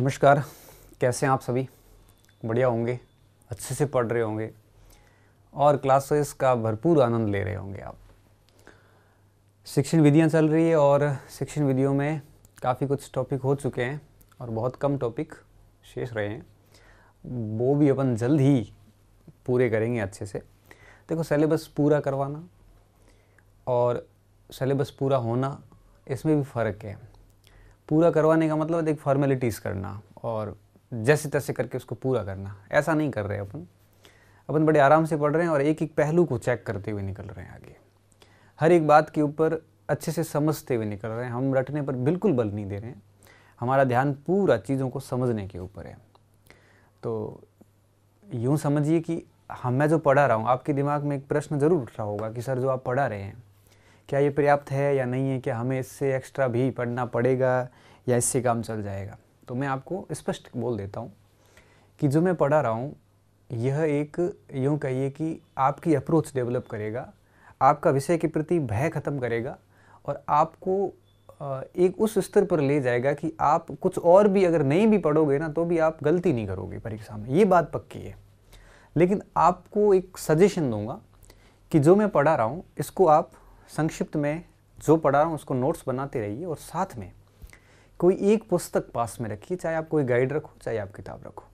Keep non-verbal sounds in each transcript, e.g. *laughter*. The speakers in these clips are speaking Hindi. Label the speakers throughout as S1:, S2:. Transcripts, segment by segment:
S1: नमस्कार कैसे हैं आप सभी बढ़िया होंगे अच्छे से पढ़ रहे होंगे और क्लासेस का भरपूर आनंद ले रहे होंगे आप शिक्षण विधियाँ चल रही है और शिक्षण विधियों में काफ़ी कुछ टॉपिक हो चुके हैं और बहुत कम टॉपिक शेष रहे हैं वो भी अपन जल्द ही पूरे करेंगे अच्छे से देखो सेलेबस पूरा करवाना और सेलेबस पूरा होना इसमें भी फ़र्क है पूरा करवाने का मतलब एक फॉर्मेलिटीज़ करना और जैसे तैसे करके उसको पूरा करना ऐसा नहीं कर रहे अपन अपन बड़े आराम से पढ़ रहे हैं और एक एक पहलू को चेक करते हुए निकल रहे हैं आगे हर एक बात के ऊपर अच्छे से समझते हुए निकल रहे हैं हम रटने पर बिल्कुल बल नहीं दे रहे हैं हमारा ध्यान पूरा चीज़ों को समझने के ऊपर है तो यूँ समझिए कि हम हाँ, मैं जो पढ़ा रहा हूँ आपके दिमाग में एक प्रश्न ज़रूर उठ रहा होगा कि सर जो आप पढ़ा रहे हैं क्या ये पर्याप्त है या नहीं है क्या हमें इससे एक्स्ट्रा भी पढ़ना पड़ेगा या इससे काम चल जाएगा तो मैं आपको स्पष्ट बोल देता हूँ कि जो मैं पढ़ा रहा हूँ यह एक यूँ कहिए कि आपकी अप्रोच डेवलप करेगा आपका विषय के प्रति भय ख़त्म करेगा और आपको एक उस स्तर पर ले जाएगा कि आप कुछ और भी अगर नहीं भी पढ़ोगे ना तो भी आप गलती नहीं करोगे परीक्षा में ये बात पक्की है लेकिन आपको एक सजेशन दूंगा कि जो मैं पढ़ा रहा हूँ इसको आप संक्षिप्त में जो पढ़ा रहा हूँ उसको नोट्स बनाते रहिए और साथ में कोई एक पुस्तक पास में रखिए चाहे आप कोई गाइड रखो चाहे आप किताब रखो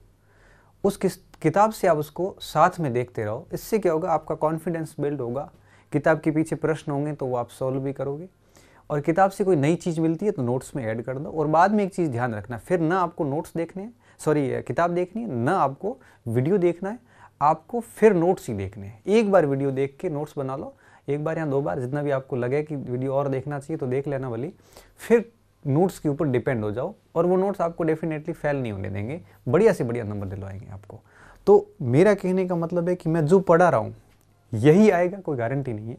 S1: उस किस किताब से आप उसको साथ में देखते रहो इससे क्या होगा आपका कॉन्फिडेंस बिल्ड होगा किताब के पीछे प्रश्न होंगे तो वो आप सॉल्व भी करोगे और किताब से कोई नई चीज़ मिलती है तो नोट्स में ऐड कर दो और बाद में एक चीज़ ध्यान रखना फिर ना आपको नोट्स देखने हैं सॉरी किताब देखनी है ना आपको वीडियो देखना है आपको फिर नोट्स ही देखने हैं एक बार वीडियो देख के नोट्स बना लो एक बार या दो बार जितना भी आपको लगे कि वीडियो और देखना चाहिए तो देख लेना वाली फिर नोट्स के ऊपर डिपेंड हो जाओ और वो नोट्स आपको डेफिनेटली फेल नहीं होने देंगे बढ़िया से बढ़िया नंबर दिलवाएंगे आपको तो मेरा कहने का मतलब है कि मैं जो पढ़ा रहा हूँ यही आएगा कोई गारंटी नहीं है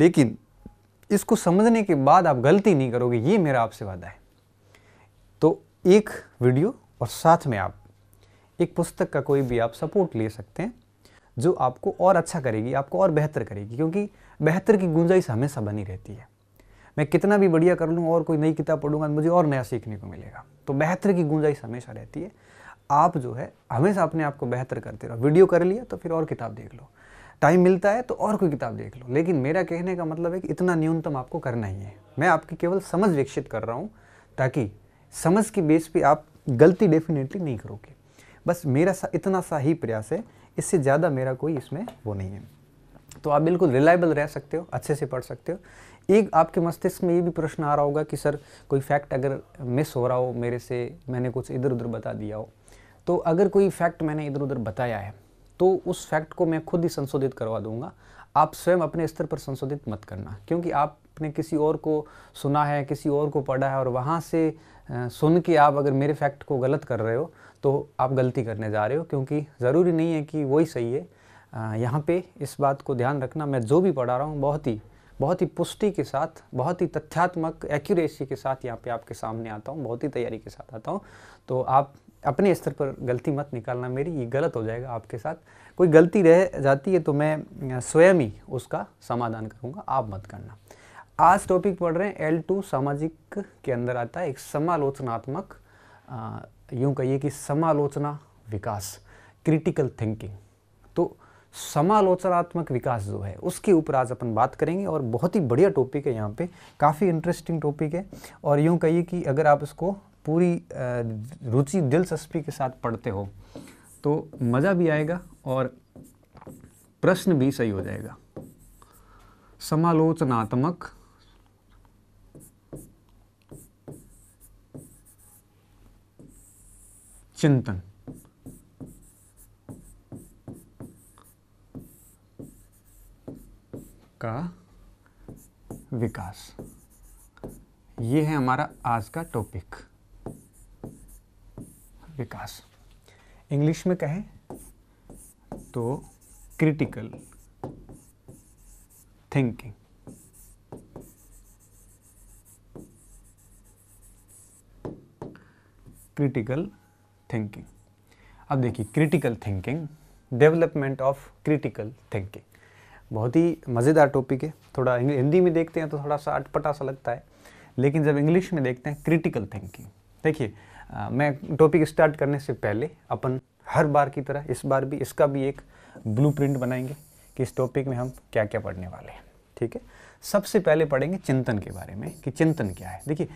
S1: लेकिन इसको समझने के बाद आप गलती नहीं करोगे ये मेरा आपसे वादा है तो एक वीडियो और साथ में आप एक पुस्तक का कोई भी आप सपोर्ट ले सकते हैं जो आपको और अच्छा करेगी आपको और बेहतर करेगी क्योंकि बेहतर की गुंजाइश हमेशा बनी रहती है मैं कितना भी बढ़िया कर लूँ और कोई नई किताब पढ़ूंगा तो मुझे और नया सीखने को मिलेगा तो बेहतर की गुंजाइश हमेशा रहती है आप जो है हमेशा अपने आप को बेहतर करते रहो वीडियो कर लिया तो फिर और किताब देख लो टाइम मिलता है तो और कोई किताब देख लो लेकिन मेरा कहने का मतलब है कि इतना न्यूनतम आपको करना ही है मैं आपकी केवल समझ विकसित कर रहा हूँ ताकि समझ की बेस पे आप गलती डेफिनेटली नहीं करोगे बस मेरा सा, इतना सा ही प्रयास है इससे ज़्यादा मेरा कोई इसमें वो नहीं है तो आप बिल्कुल रिलायबल रह सकते हो अच्छे से पढ़ सकते हो एक आपके मस्तिष्क में ये भी प्रश्न आ रहा होगा कि सर कोई फैक्ट अगर मिस हो रहा हो मेरे से मैंने कुछ इधर उधर बता दिया हो तो अगर कोई फैक्ट मैंने इधर उधर बताया है तो उस फैक्ट को मैं खुद ही संशोधित करवा दूंगा आप स्वयं अपने स्तर पर संशोधित मत करना क्योंकि आपने किसी और को सुना है किसी और को पढ़ा है और वहाँ से सुन के आप अगर मेरे फैक्ट को गलत कर रहे हो तो आप गलती करने जा रहे हो क्योंकि ज़रूरी नहीं है कि वही सही है यहाँ पे इस बात को ध्यान रखना मैं जो भी पढ़ा रहा हूँ बहुत ही बहुत ही पुष्टि के साथ बहुत ही तथ्यात्मक एक्यूरेसी के साथ यहाँ पे आपके सामने आता हूँ बहुत ही तैयारी के साथ आता हूँ तो आप अपने स्तर पर गलती मत निकालना मेरी ये गलत हो जाएगा आपके साथ कोई गलती रह जाती है तो मैं स्वयं ही उसका समाधान करूँगा आप मत करना आज टॉपिक पढ़ रहे हैं एल टू सामाजिक के अंदर आता है एक समालोचनात्मक तो यूं कहिए कि समालोचना विकास क्रिटिकल थिंकिंग तो समालोचनात्मक विकास जो है उसके ऊपर आज अपन बात करेंगे और बहुत ही बढ़िया टॉपिक है यहाँ पे काफ़ी इंटरेस्टिंग टॉपिक है और यूँ कहिए कि अगर आप इसको पूरी रुचि दिलचस्पी के साथ पढ़ते हो तो मज़ा भी आएगा और प्रश्न भी सही हो जाएगा समालोचनात्मक चिंतन का विकास ये है हमारा आज का टॉपिक विकास इंग्लिश में कहें तो क्रिटिकल थिंकिंग क्रिटिकल थिंकिंग अब देखिए critical thinking development of critical thinking बहुत ही मज़ेदार टॉपिक है थोड़ा हिंदी में देखते हैं तो थोड़ा सा अटपटा सा लगता है लेकिन जब इंग्लिश में देखते हैं क्रिटिकल थिंकिंग देखिए मैं टॉपिक स्टार्ट करने से पहले अपन हर बार की तरह इस बार भी इसका भी एक ब्लू बनाएंगे कि इस टॉपिक में हम क्या क्या पढ़ने वाले हैं ठीक है सबसे पहले पढ़ेंगे चिंतन के बारे में कि चिंतन क्या है देखिए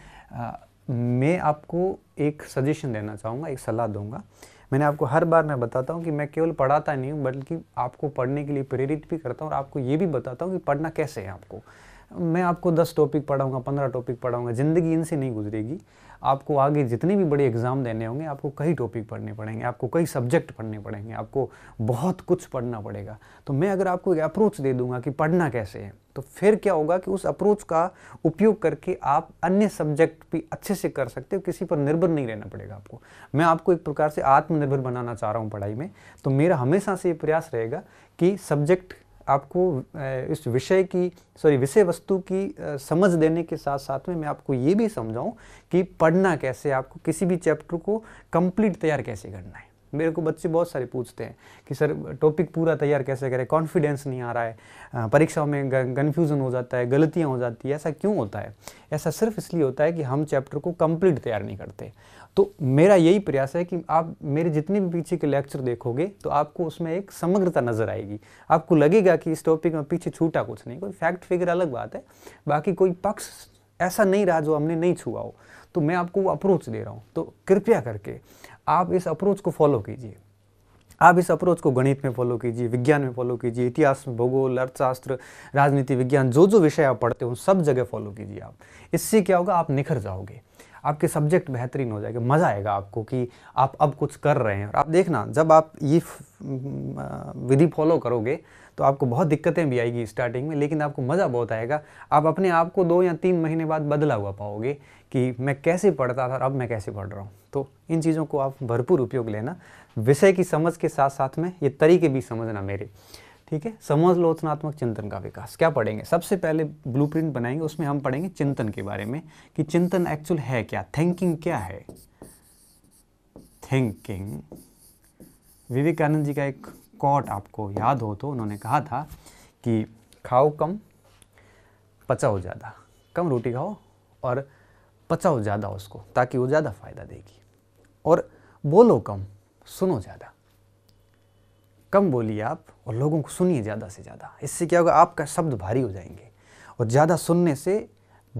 S1: मैं आपको एक सजेशन देना चाहूँगा एक सलाह दूंगा मैंने आपको हर बार मैं बताता हूँ कि मैं केवल पढ़ाता नहीं हूँ बल्कि आपको पढ़ने के लिए प्रेरित भी करता हूँ और आपको ये भी बताता हूँ कि पढ़ना कैसे है आपको मैं आपको दस टॉपिक पढ़ाऊँगा पंद्रह टॉपिक पढ़ाऊँगा ज़िंदगी इनसे नहीं गुजरेगी आपको आगे जितने भी बड़े एग्ज़ाम देने होंगे आपको कई टॉपिक पढ़ने पड़ेंगे आपको कई सब्जेक्ट पढ़ने पड़ेंगे आपको बहुत कुछ पढ़ना पड़ेगा तो मैं अगर आपको एक अप्रोच दे दूंगा कि पढ़ना कैसे है तो फिर क्या होगा कि उस अप्रोच का उपयोग करके आप अन्य सब्जेक्ट भी अच्छे से कर सकते हो किसी पर निर्भर नहीं रहना पड़ेगा आपको मैं आपको एक प्रकार से आत्मनिर्भर बनाना चाह रहा हूँ पढ़ाई में तो मेरा हमेशा से ये प्रयास रहेगा कि सब्जेक्ट आपको इस विषय की सॉरी विषय वस्तु की समझ देने के साथ साथ में मैं आपको ये भी समझाऊं कि पढ़ना कैसे आपको किसी भी चैप्टर को कंप्लीट तैयार कैसे करना है मेरे को बच्चे बहुत सारे पूछते हैं कि सर टॉपिक पूरा तैयार कैसे करें कॉन्फिडेंस नहीं आ रहा है परीक्षाओं में कन्फ्यूज़न हो जाता है गलतियाँ हो जाती है ऐसा क्यों होता है ऐसा सिर्फ इसलिए होता है कि हम चैप्टर को कंप्लीट तैयार नहीं करते तो मेरा यही प्रयास है कि आप मेरे जितने भी पीछे के लेक्चर देखोगे तो आपको उसमें एक समग्रता नज़र आएगी आपको लगेगा कि इस टॉपिक में पीछे छूटा कुछ नहीं कोई फैक्ट फिगर अलग बात है बाकी कोई पक्ष ऐसा नहीं रहा जो हमने नहीं छुआ हो तो मैं आपको वो अप्रोच दे रहा हूँ तो कृपया करके आप इस अप्रोच को फॉलो कीजिए आप इस अप्रोच को गणित में फॉलो कीजिए विज्ञान में फॉलो कीजिए इतिहास में भूगोल अर्थशास्त्र राजनीति विज्ञान जो जो विषय आप पढ़ते हो सब जगह फॉलो कीजिए आप इससे क्या होगा आप निखर जाओगे आपके सब्जेक्ट बेहतरीन हो जाएगा मज़ा आएगा आपको कि आप अब कुछ कर रहे हैं और आप देखना जब आप ये विधि फॉलो करोगे तो आपको बहुत दिक्कतें भी आएगी स्टार्टिंग में लेकिन आपको मज़ा बहुत आएगा आप अपने आप को दो या तीन महीने बाद बदला हुआ पाओगे कि मैं कैसे पढ़ता था और अब मैं कैसे पढ़ रहा हूँ तो इन चीज़ों को आप भरपूर उपयोग लेना विषय की समझ के साथ साथ में ये तरीके भी समझना मेरे ठीक है समालोचनात्मक चिंतन का विकास क्या पढ़ेंगे सबसे पहले ब्लूप्रिंट बनाएंगे उसमें हम पढ़ेंगे चिंतन के बारे में कि चिंतन एक्चुअल है क्या थिंकिंग क्या है थिंकिंग विवेकानंद जी का एक स्कॉट आपको याद हो तो उन्होंने कहा था कि खाओ कम पचाओ ज़्यादा कम रोटी खाओ और पचाओ ज़्यादा उसको ताकि वो ज़्यादा फ़ायदा देगी और बोलो कम सुनो ज़्यादा कम बोलिए आप और लोगों को सुनिए ज़्यादा से ज़्यादा इससे क्या होगा आपका शब्द भारी हो जाएंगे और ज़्यादा सुनने से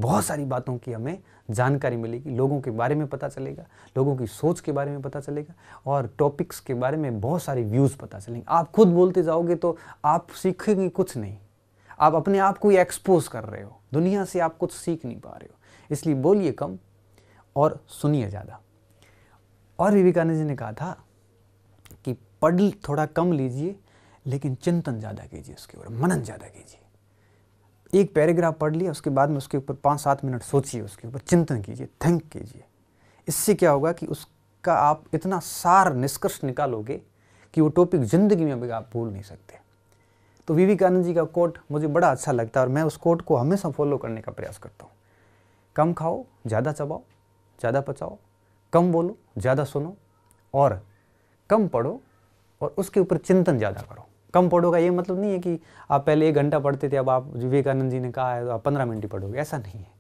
S1: बहुत सारी बातों की हमें जानकारी मिलेगी लोगों के बारे में पता चलेगा लोगों की सोच के बारे में पता चलेगा और टॉपिक्स के बारे में बहुत सारे व्यूज़ पता चलेंगे आप खुद बोलते जाओगे तो आप सीखेंगे कुछ नहीं आप अपने आप को एक्सपोज कर रहे हो दुनिया से आप कुछ सीख नहीं पा रहे हो इसलिए बोलिए कम और सुनिए ज़्यादा और विवेकानंद जी ने कहा था कि पढ़ थोड़ा कम लीजिए लेकिन चिंतन ज़्यादा कीजिए उसके ऊपर मनन ज़्यादा कीजिए एक पैराग्राफ पढ़ लिया उसके बाद में उसके ऊपर पाँच सात मिनट सोचिए उसके ऊपर चिंतन कीजिए थिंक कीजिए इससे क्या होगा कि उसका आप इतना सार निष्कर्ष निकालोगे कि वो टॉपिक ज़िंदगी में भी आप भूल नहीं सकते तो विवेकानंद जी का कोट मुझे बड़ा अच्छा लगता है और मैं उस कोट को हमेशा फॉलो करने का प्रयास करता हूँ कम खाओ ज़्यादा चबाओ ज़्यादा पचाओ कम बोलो ज़्यादा सुनो और कम पढ़ो और उसके ऊपर चिंतन ज़्यादा करो कम पढ़ोगा ये मतलब नहीं है कि आप पहले एक घंटा पढ़ते थे अब आप विवेकानंद जी ने कहा है तो आप पंद्रह मिनट ही पढ़ोगे ऐसा नहीं है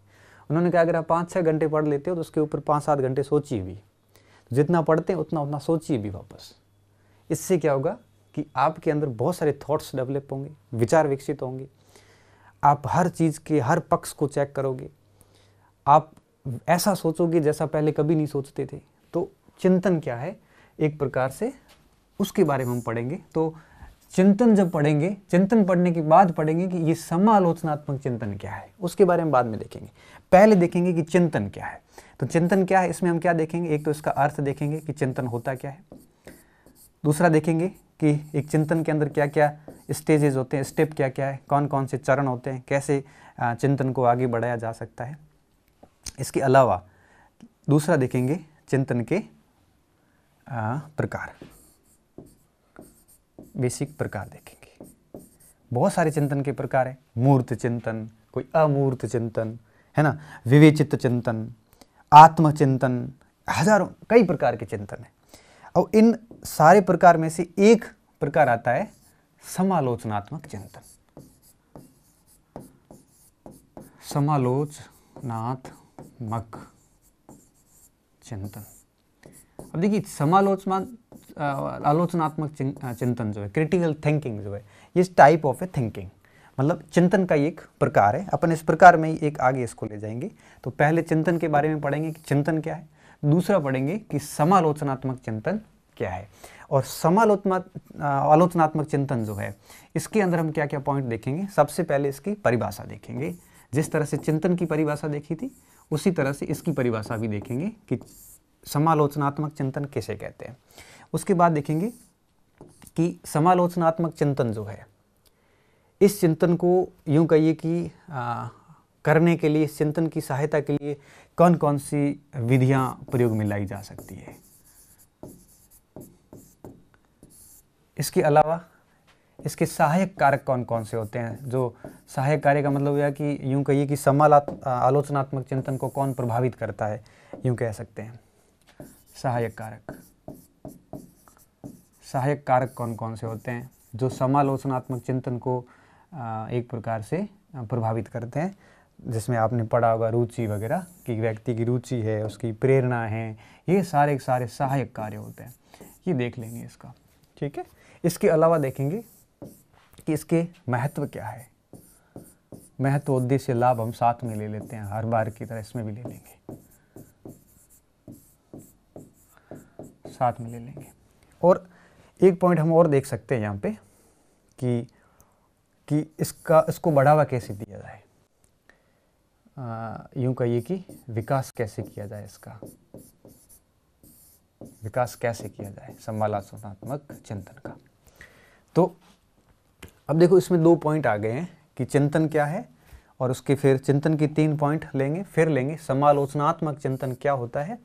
S1: उन्होंने कहा अगर आप पाँच छः घंटे पढ़ लेते हो तो उसके ऊपर पाँच सात घंटे सोचिए भी तो जितना पढ़ते हैं उतना उतना सोचिए भी वापस इससे क्या होगा कि आपके अंदर बहुत सारे थॉट्स डेवलप होंगे विचार विकसित होंगे आप हर चीज़ के हर पक्ष को चेक करोगे आप ऐसा सोचोगे जैसा पहले कभी नहीं सोचते थे तो चिंतन क्या है एक प्रकार से उसके बारे में हम पढ़ेंगे तो चिंतन जब पढ़ेंगे चिंतन पढ़ने के बाद पढ़ेंगे कि ये समालोचनात्मक चिंतन क्या है उसके बारे में बाद में देखेंगे पहले देखेंगे कि चिंतन क्या है तो चिंतन क्या है इसमें हम क्या देखेंगे एक तो इसका अर्थ देखेंगे कि चिंतन होता क्या है दूसरा देखेंगे कि एक चिंतन के अंदर क्या क्या स्टेजेस होते हैं स्टेप क्या क्या है कौन कौन से चरण होते हैं कैसे चिंतन को आगे बढ़ाया जा सकता है इसके अलावा दूसरा देखेंगे चिंतन के प्रकार बेसिक प्रकार देखेंगे बहुत सारे चिंतन के प्रकार हैं मूर्त चिंतन कोई अमूर्त चिंतन है ना विवेचित चिंतन आत्मचिंतन हजारों कई प्रकार के चिंतन हैं और इन सारे प्रकार में से एक प्रकार आता है समालोचनात्मक चिंतन समालोचनात्मक चिंतन अब देखिए समालोचना आलोचनात्मक चिंतन जो है क्रिटिकल थिंकिंग जो है इस टाइप ऑफ ए थिंकिंग मतलब चिंतन का एक प्रकार है अपन इस प्रकार में ही एक आगे इसको ले जाएंगे तो पहले चिंतन के बारे में पढ़ेंगे कि चिंतन क्या है दूसरा पढ़ेंगे कि समालोचनात्मक चिंतन क्या है और समालोचना आलोचनात्मक चिंतन जो है इसके अंदर हम क्या क्या पॉइंट देखेंगे सबसे पहले इसकी परिभाषा देखेंगे जिस तरह से चिंतन की परिभाषा देखी थी उसी तरह से इसकी परिभाषा भी देखेंगे कि समालोचनात्मक चिंतन कैसे कहते हैं उसके बाद देखेंगे कि समालोचनात्मक चिंतन जो है इस चिंतन को यूँ कहिए कि आ, करने के लिए इस चिंतन की सहायता के लिए कौन कौन सी विधियाँ प्रयोग में लाई जा सकती है इसके अलावा इसके सहायक कारक कौन कौन से होते हैं जो सहायक कार्य का मतलब यह कि यूँ कहिए कि समाल आलोचनात्मक चिंतन को कौन प्रभावित करता है यूँ कह सकते हैं सहायक कारक सहायक कारक कौन कौन से होते हैं जो समालोचनात्मक चिंतन को एक प्रकार से प्रभावित करते हैं जिसमें आपने पढ़ा होगा रुचि वगैरह कि व्यक्ति की रुचि है उसकी प्रेरणा है ये सारे सारे सहायक कार्य होते हैं ये देख लेंगे इसका ठीक है इसके अलावा देखेंगे कि इसके महत्व क्या है महत्व उद्देश्य लाभ हम साथ में ले लेते हैं हर बार की तरह इसमें भी ले लेंगे साथ में ले लेंगे और एक पॉइंट हम और देख सकते हैं यहाँ पे कि कि इसका इसको बढ़ावा कैसे दिया जाए यूं कहिए कि विकास कैसे किया जाए इसका विकास कैसे किया जाए समालोचनात्मक चिंतन का तो अब देखो इसमें दो पॉइंट आ गए हैं कि चिंतन क्या है और उसके फिर चिंतन के तीन पॉइंट लेंगे फिर लेंगे समालोचनात्मक चिंतन क्या होता है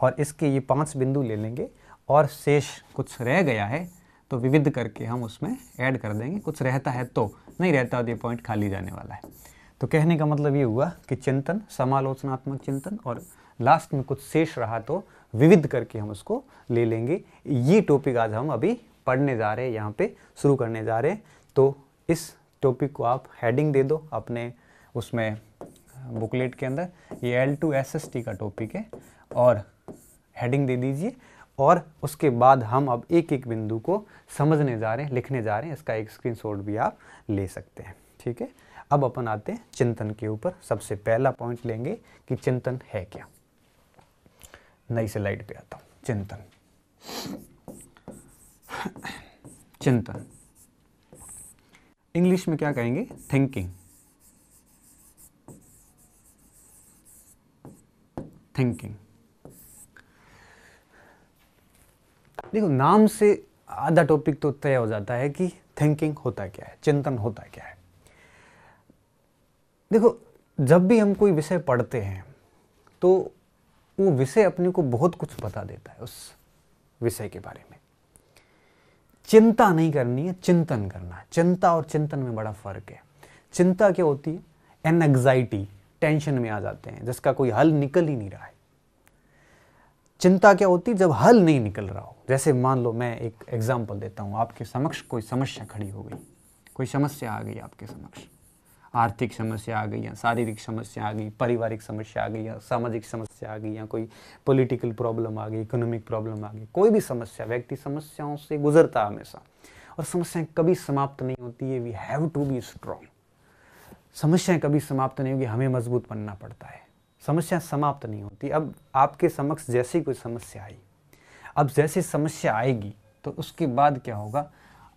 S1: और इसके ये पांच बिंदु ले लेंगे और शेष कुछ रह गया है तो विविध करके हम उसमें ऐड कर देंगे कुछ रहता है तो नहीं रहता तो ये पॉइंट खाली जाने वाला है तो कहने का मतलब ये हुआ कि चिंतन समालोचनात्मक चिंतन और लास्ट में कुछ शेष रहा तो विविध करके हम उसको ले लेंगे ये टॉपिक आज हम अभी पढ़ने जा रहे हैं यहाँ पे शुरू करने जा रहे हैं तो इस टॉपिक को आप हेडिंग दे दो अपने उसमें बुकलेट के अंदर ये L two S S T का टॉपिक है और हेडिंग दे दीजिए और उसके बाद हम अब एक एक बिंदु को समझने जा रहे हैं लिखने जा रहे हैं इसका एक स्क्रीनशॉट भी आप ले सकते हैं ठीक है अब अपन आते हैं चिंतन के ऊपर सबसे पहला पॉइंट लेंगे कि चिंतन है क्या नई स्लाइड पे आता हूँ चिंतन चिंतन इंग्लिश में क्या कहेंगे थिंकिंग थिंकिंग देखो नाम से आधा टॉपिक तो तय हो जाता है कि थिंकिंग होता क्या है चिंतन होता क्या है देखो जब भी हम कोई विषय पढ़ते हैं तो वो विषय अपने को बहुत कुछ बता देता है उस विषय के बारे में चिंता नहीं करनी है चिंतन करना है चिंता और चिंतन में बड़ा फर्क है चिंता क्या होती है एन एग्जाइटी टेंशन में आ जाते हैं जिसका कोई हल निकल ही नहीं रहा है चिंता क्या होती जब हल नहीं निकल रहा हो जैसे मान लो मैं एक एग्जाम्पल देता हूँ आपके समक्ष कोई समस्या खड़ी हो गई कोई समस्या आ गई आपके समक्ष आर्थिक समस्या आ गई या शारीरिक समस्या आ गई पारिवारिक समस्या आ गई या सामाजिक समस्या आ गई या कोई पॉलिटिकल प्रॉब्लम आ गई इकोनॉमिक प्रॉब्लम आ गई कोई भी समस्या व्यक्ति समस्याओं से गुजरता है हमेशा और समस्याएं कभी समाप्त नहीं होती है we have to be strong समस्याएं कभी समाप्त नहीं होगी हमें मजबूत बनना पड़ता है समस्या समाप्त नहीं होती अब आपके समक्ष जैसी कोई समस्या आई अब जैसी समस्या आएगी तो उसके बाद क्या होगा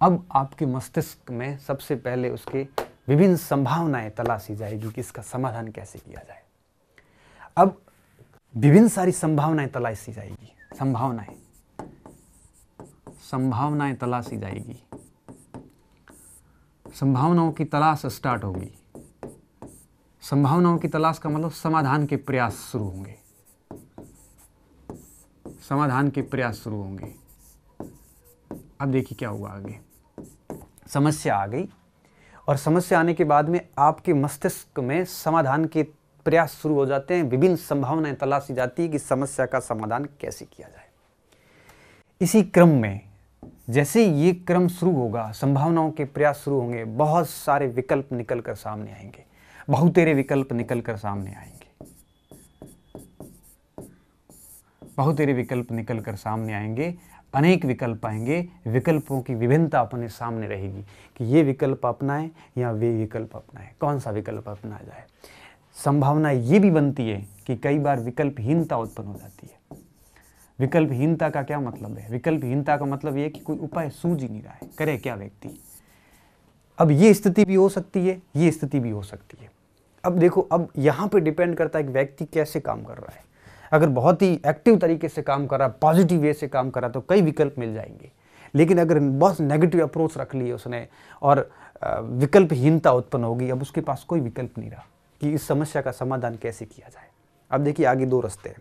S1: अब आपके मस्तिष्क में सबसे पहले उसके विभिन्न संभावनाएं तलाशी जाएगी कि इसका समाधान कैसे किया जाए अब विभिन्न सारी संभावनाएं तलाशी जाएगी संभावनाएं संभावनाएं तलाशी जाएगी संभावनाओं की तलाश स्टार्ट होगी संभावनाओं की तलाश का मतलब समाधान के प्रयास शुरू होंगे समाधान के प्रयास शुरू होंगे अब देखिए क्या हुआ आगे समस्या आ गई और समस्या आने के बाद में आपके मस्तिष्क में समाधान के प्रयास शुरू हो जाते हैं विभिन्न संभावनाएं तलाशी जाती है कि समस्या का समाधान कैसे किया जाए इसी क्रम में जैसे ये क्रम शुरू होगा संभावनाओं के प्रयास शुरू होंगे बहुत सारे विकल्प निकल कर सामने आएंगे बहुतेरे विकल्प निकल कर सामने आएंगे बहुत तेरे विकल्प निकल कर सामने आएंगे अनेक विकल्प आएंगे विकल्पों की विभिन्नता अपने सामने रहेगी कि ये विकल्प अपनाएं या वे विकल्प अपनाएं कौन सा विकल्प अपनाया जाए संभावना ये भी बनती है कि कई बार विकल्पहीनता उत्पन्न हो जाती है विकल्पहीनता का क्या मतलब है विकल्पहीनता का मतलब ये कि कोई उपाय सूझ ही नहीं रहा है करे क्या व्यक्ति अब ये स्थिति भी हो सकती है ये स्थिति भी हो सकती है अब देखो अब यहाँ पे डिपेंड करता है कि व्यक्ति कैसे काम कर रहा है अगर बहुत ही एक्टिव तरीके से काम कर रहा है पॉजिटिव वे से काम कर रहा है तो कई विकल्प मिल जाएंगे लेकिन अगर बहुत नेगेटिव अप्रोच रख लिए उसने और विकल्पहीनता उत्पन्न होगी अब उसके पास कोई विकल्प नहीं रहा कि इस समस्या का समाधान कैसे किया जाए अब देखिए आगे दो रास्ते हैं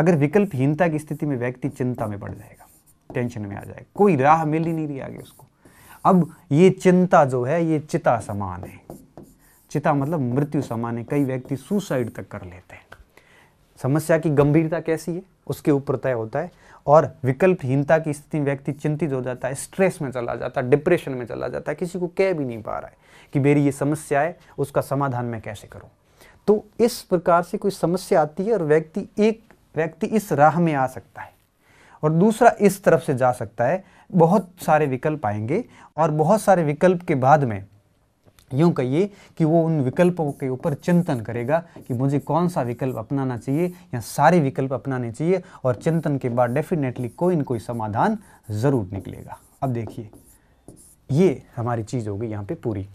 S1: अगर विकल्पहीनता की स्थिति में व्यक्ति चिंता में पड़ जाएगा टेंशन में आ जाएगा कोई राह मिल ही नहीं रही आगे उसको अब ये चिंता जो है ये चिता समान है चिता मतलब मृत्यु समान है कई व्यक्ति सुसाइड तक कर लेते हैं समस्या की गंभीरता कैसी है उसके ऊपर तय होता है और विकल्पहीनता की स्थिति में व्यक्ति चिंतित हो जाता है स्ट्रेस में चला जाता है डिप्रेशन में चला जाता है किसी को कह भी नहीं पा रहा है कि मेरी ये समस्या है उसका समाधान मैं कैसे करूँ तो इस प्रकार से कोई समस्या आती है और व्यक्ति एक व्यक्ति इस राह में आ सकता है और दूसरा इस तरफ से जा सकता है बहुत सारे विकल्प आएंगे और बहुत सारे विकल्प के बाद में यूँ कहिए कि वो उन विकल्पों के ऊपर चिंतन करेगा कि मुझे कौन सा विकल्प अपनाना चाहिए या सारे विकल्प अपनाने चाहिए और चिंतन के बाद डेफिनेटली कोई न कोई समाधान ज़रूर निकलेगा अब देखिए ये हमारी चीज़ होगी यहाँ पे पूरी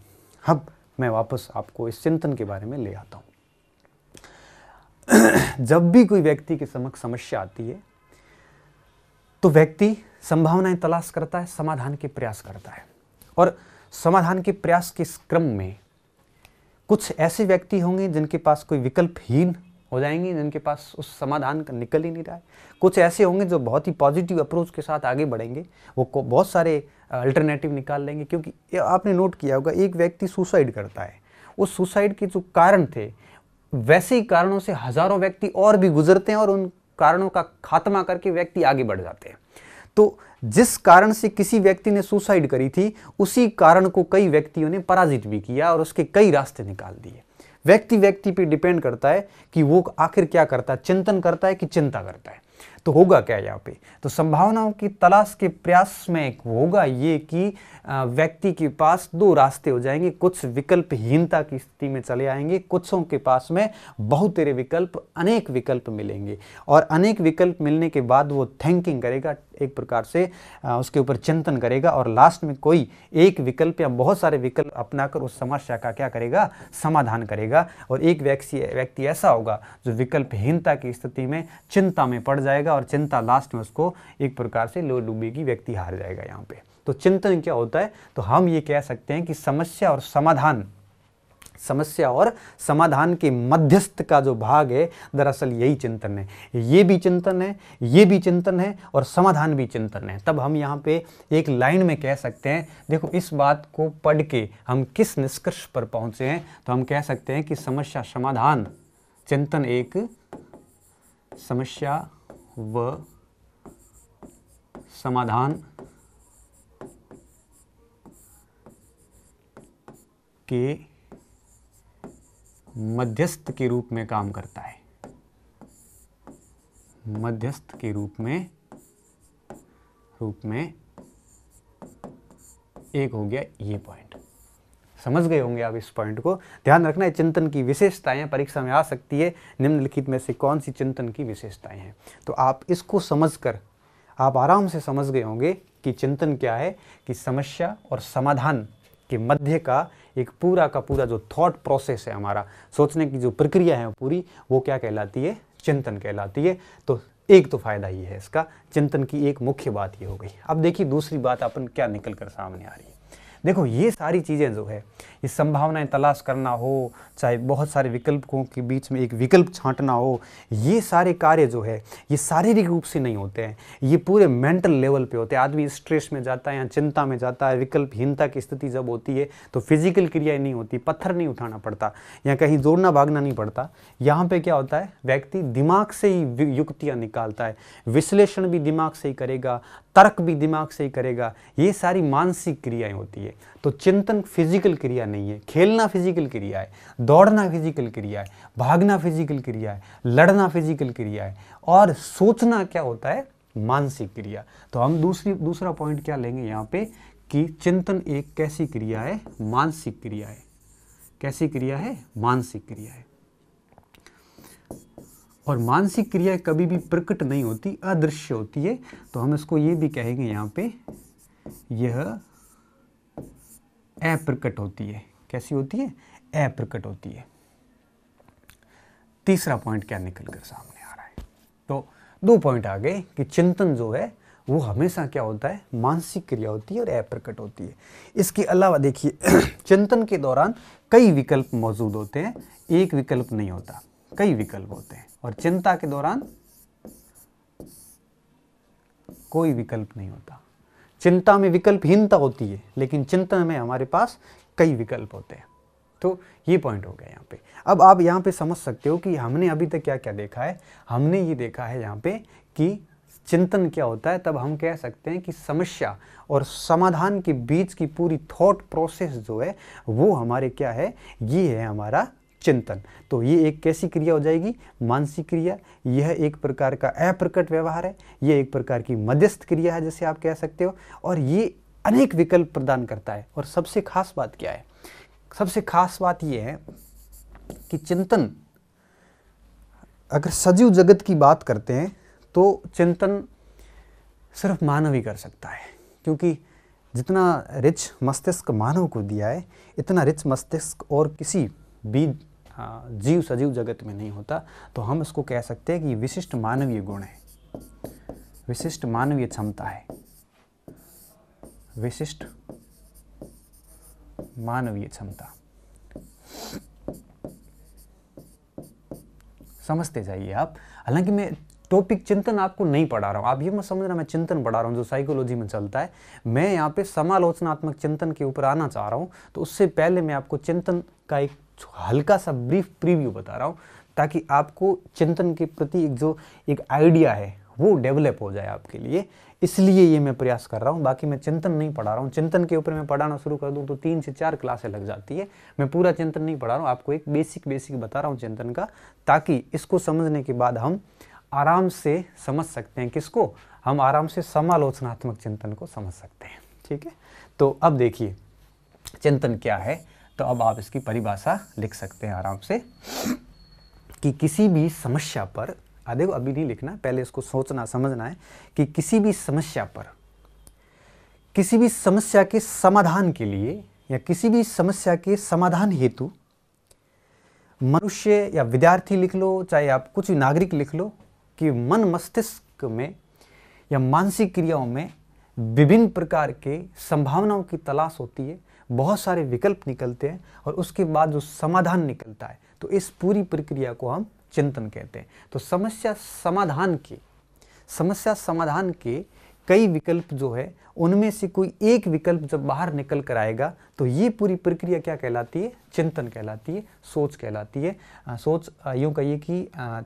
S1: अब मैं वापस आपको इस चिंतन के बारे में ले आता हूँ जब भी कोई व्यक्ति के समक्ष समस्या आती है तो व्यक्ति संभावनाएं तलाश करता है समाधान के प्रयास करता है और समाधान के प्रयास के क्रम में कुछ ऐसे व्यक्ति होंगे जिनके पास कोई विकल्पहीन हो जाएंगे जिनके पास उस समाधान का निकल ही नहीं रहा है कुछ ऐसे होंगे जो बहुत ही पॉजिटिव अप्रोच के साथ आगे बढ़ेंगे वो बहुत सारे अल्टरनेटिव निकाल लेंगे क्योंकि आपने नोट किया होगा एक व्यक्ति सुसाइड करता है उस सुसाइड के जो कारण थे वैसे ही कारणों से हजारों व्यक्ति और भी गुजरते हैं और उन कारणों का खात्मा करके व्यक्ति आगे बढ़ जाते हैं तो जिस कारण से किसी व्यक्ति ने सुसाइड करी थी उसी कारण को कई व्यक्तियों ने पराजित भी किया और उसके कई रास्ते निकाल दिए व्यक्ति व्यक्ति पे डिपेंड करता है कि वो आखिर क्या करता है चिंतन करता है कि चिंता करता है तो होगा क्या यहाँ पे तो संभावनाओं की तलाश के प्रयास में एक होगा ये कि व्यक्ति के पास दो रास्ते हो जाएंगे कुछ विकल्पहीनता की स्थिति में चले आएंगे कुछों के पास में बहुत तेरे विकल्प अनेक विकल्प मिलेंगे और अनेक विकल्प मिलने के बाद वो थिंकिंग करेगा एक प्रकार से उसके ऊपर चिंतन करेगा और लास्ट में कोई एक विकल्प या बहुत सारे विकल्प अपनाकर उस समस्या का क्या करेगा समाधान करेगा और एक व्यक्ति व्यक्ति ऐसा होगा जो विकल्पहीनता की स्थिति में चिंता में पड़ जाएगा और चिंता लास्ट में उसको एक प्रकार से लो डूबेगी व्यक्ति हार जाएगा यहाँ पे तो चिंतन क्या होता है तो हम ये कह सकते हैं कि समस्या और समाधान समस्या और समाधान के मध्यस्थ का जो भाग है दरअसल यही चिंतन है ये भी चिंतन है ये भी चिंतन है और समाधान भी चिंतन है तब हम यहाँ पे एक लाइन में कह सकते हैं देखो इस बात को पढ़ के हम किस निष्कर्ष पर पहुँचे हैं तो हम कह सकते हैं कि समस्या समाधान चिंतन एक समस्या व समाधान के मध्यस्थ के रूप में काम करता है मध्यस्थ के रूप में रूप में एक हो गया ये पॉइंट समझ गए होंगे आप इस पॉइंट को ध्यान रखना है चिंतन की विशेषताएं परीक्षा में आ सकती है निम्नलिखित में से कौन सी चिंतन की विशेषताएं हैं तो आप इसको समझकर आप आराम से समझ गए होंगे कि चिंतन क्या है कि समस्या और समाधान कि मध्य का एक पूरा का पूरा जो थॉट प्रोसेस है हमारा सोचने की जो प्रक्रिया है पूरी वो क्या कहलाती है चिंतन कहलाती है तो एक तो फायदा ये है इसका चिंतन की एक मुख्य बात ये हो गई अब देखिए दूसरी बात अपन क्या निकल कर सामने आ रही है देखो ये सारी चीज़ें जो है ये संभावनाएं तलाश करना हो चाहे बहुत सारे विकल्पों के बीच में एक विकल्प छांटना हो ये सारे कार्य जो है ये शारीरिक रूप से नहीं होते हैं ये पूरे मेंटल लेवल पे होते हैं आदमी स्ट्रेस में जाता है या चिंता में जाता है विकल्पहीनता की स्थिति जब होती है तो फिजिकल क्रियाएँ नहीं होती पत्थर नहीं उठाना पड़ता या कहीं जोड़ना भागना नहीं पड़ता यहाँ पर क्या होता है व्यक्ति दिमाग से ही युक्तियाँ निकालता है विश्लेषण भी दिमाग से ही करेगा तर्क भी दिमाग से ही करेगा ये सारी मानसिक क्रियाएं होती है तो चिंतन फिजिकल क्रिया नहीं है खेलना फिजिकल क्रिया है दौड़ना फिजिकल क्रिया है भागना फिजिकल क्रिया है लड़ना फिजिकल क्रिया है और सोचना क्या होता है मानसिक क्रिया तो हम दूसरी दूसरा पॉइंट क्या लेंगे यहाँ पे कि चिंतन एक कैसी क्रिया है मानसिक क्रिया है कैसी क्रिया है मानसिक क्रिया है और मानसिक क्रिया कभी भी प्रकट नहीं होती अदृश्य होती है तो हम इसको ये भी कहेंगे यहाँ पे यह अप्रकट होती है कैसी होती है अप्रकट होती है तीसरा पॉइंट क्या निकल कर सामने आ रहा है तो दो पॉइंट आ गए कि चिंतन जो है वो हमेशा क्या होता है मानसिक क्रिया होती है और अप्रकट होती है इसके अलावा देखिए *clears throat* चिंतन के दौरान कई विकल्प मौजूद होते हैं एक विकल्प नहीं होता कई विकल्प होते हैं और चिंता के दौरान कोई विकल्प नहीं होता चिंता में विकल्पहीनता होती है लेकिन चिंता में हमारे पास कई विकल्प होते हैं तो ये पॉइंट हो गया यहाँ पे अब आप यहाँ पे समझ सकते हो कि हमने अभी तक क्या क्या देखा है हमने ये देखा है यहाँ पे कि चिंतन क्या होता है तब हम कह सकते हैं कि समस्या और समाधान के बीच की पूरी थॉट प्रोसेस जो है वो हमारे क्या है ये है हमारा चिंतन तो ये एक कैसी क्रिया हो जाएगी मानसिक क्रिया यह एक प्रकार का अप्रकट व्यवहार है यह एक प्रकार की मध्यस्थ क्रिया है जैसे आप कह सकते हो और ये अनेक विकल्प प्रदान करता है और सबसे खास बात क्या है सबसे खास बात यह है कि चिंतन अगर सजीव जगत की बात करते हैं तो चिंतन सिर्फ मानव ही कर सकता है क्योंकि जितना रिच मस्तिष्क मानव को दिया है इतना रिच मस्तिष्क और किसी भी हाँ, जीव सजीव जगत में नहीं होता तो हम इसको कह सकते हैं कि विशिष्ट मानवीय गुण है विशिष्ट मानवीय क्षमता है विशिष्ट मानवीय क्षमता समझते जाइए आप हालांकि मैं टॉपिक चिंतन आपको नहीं पढ़ा रहा हूं आप ये मत समझना मैं चिंतन पढ़ा रहा हूं जो साइकोलॉजी में चलता है मैं यहां पे समालोचनात्मक चिंतन के ऊपर आना चाह रहा हूं तो उससे पहले मैं आपको चिंतन का एक हल्का सा ब्रीफ प्रीव्यू बता रहा हूँ ताकि आपको चिंतन के प्रति एक जो एक आइडिया है वो डेवलप हो जाए आपके लिए इसलिए ये मैं प्रयास कर रहा हूँ बाकी मैं चिंतन नहीं पढ़ा रहा हूँ चिंतन के ऊपर मैं पढ़ाना शुरू कर दूँ तो तीन से चार क्लासें लग जाती है मैं पूरा चिंतन नहीं पढ़ा रहा हूँ आपको एक बेसिक बेसिक बता रहा हूँ चिंतन का ताकि इसको समझने के बाद हम आराम से समझ सकते हैं किसको हम आराम से समालोचनात्मक चिंतन को समझ सकते हैं ठीक है तो अब देखिए चिंतन क्या है तो अब आप इसकी परिभाषा लिख सकते हैं आराम से कि किसी भी समस्या पर आ देखो अभी नहीं लिखना पहले इसको सोचना समझना है कि किसी भी समस्या पर किसी भी समस्या के समाधान के लिए या किसी भी समस्या के समाधान हेतु मनुष्य या विद्यार्थी लिख लो चाहे आप कुछ भी नागरिक लिख लो कि मन मस्तिष्क में या मानसिक क्रियाओं में विभिन्न प्रकार के संभावनाओं की तलाश होती है बहुत सारे विकल्प निकलते हैं और उसके बाद जो समाधान निकलता है तो इस पूरी प्रक्रिया को हम चिंतन कहते हैं तो समस्या समाधान की समस्या समाधान की कई विकल्प जो है उनमें से कोई एक विकल्प जब बाहर निकल कर आएगा तो ये पूरी प्रक्रिया क्या कहलाती है चिंतन कहलाती है सोच कहलाती है आ, सोच यूँ कहिए कि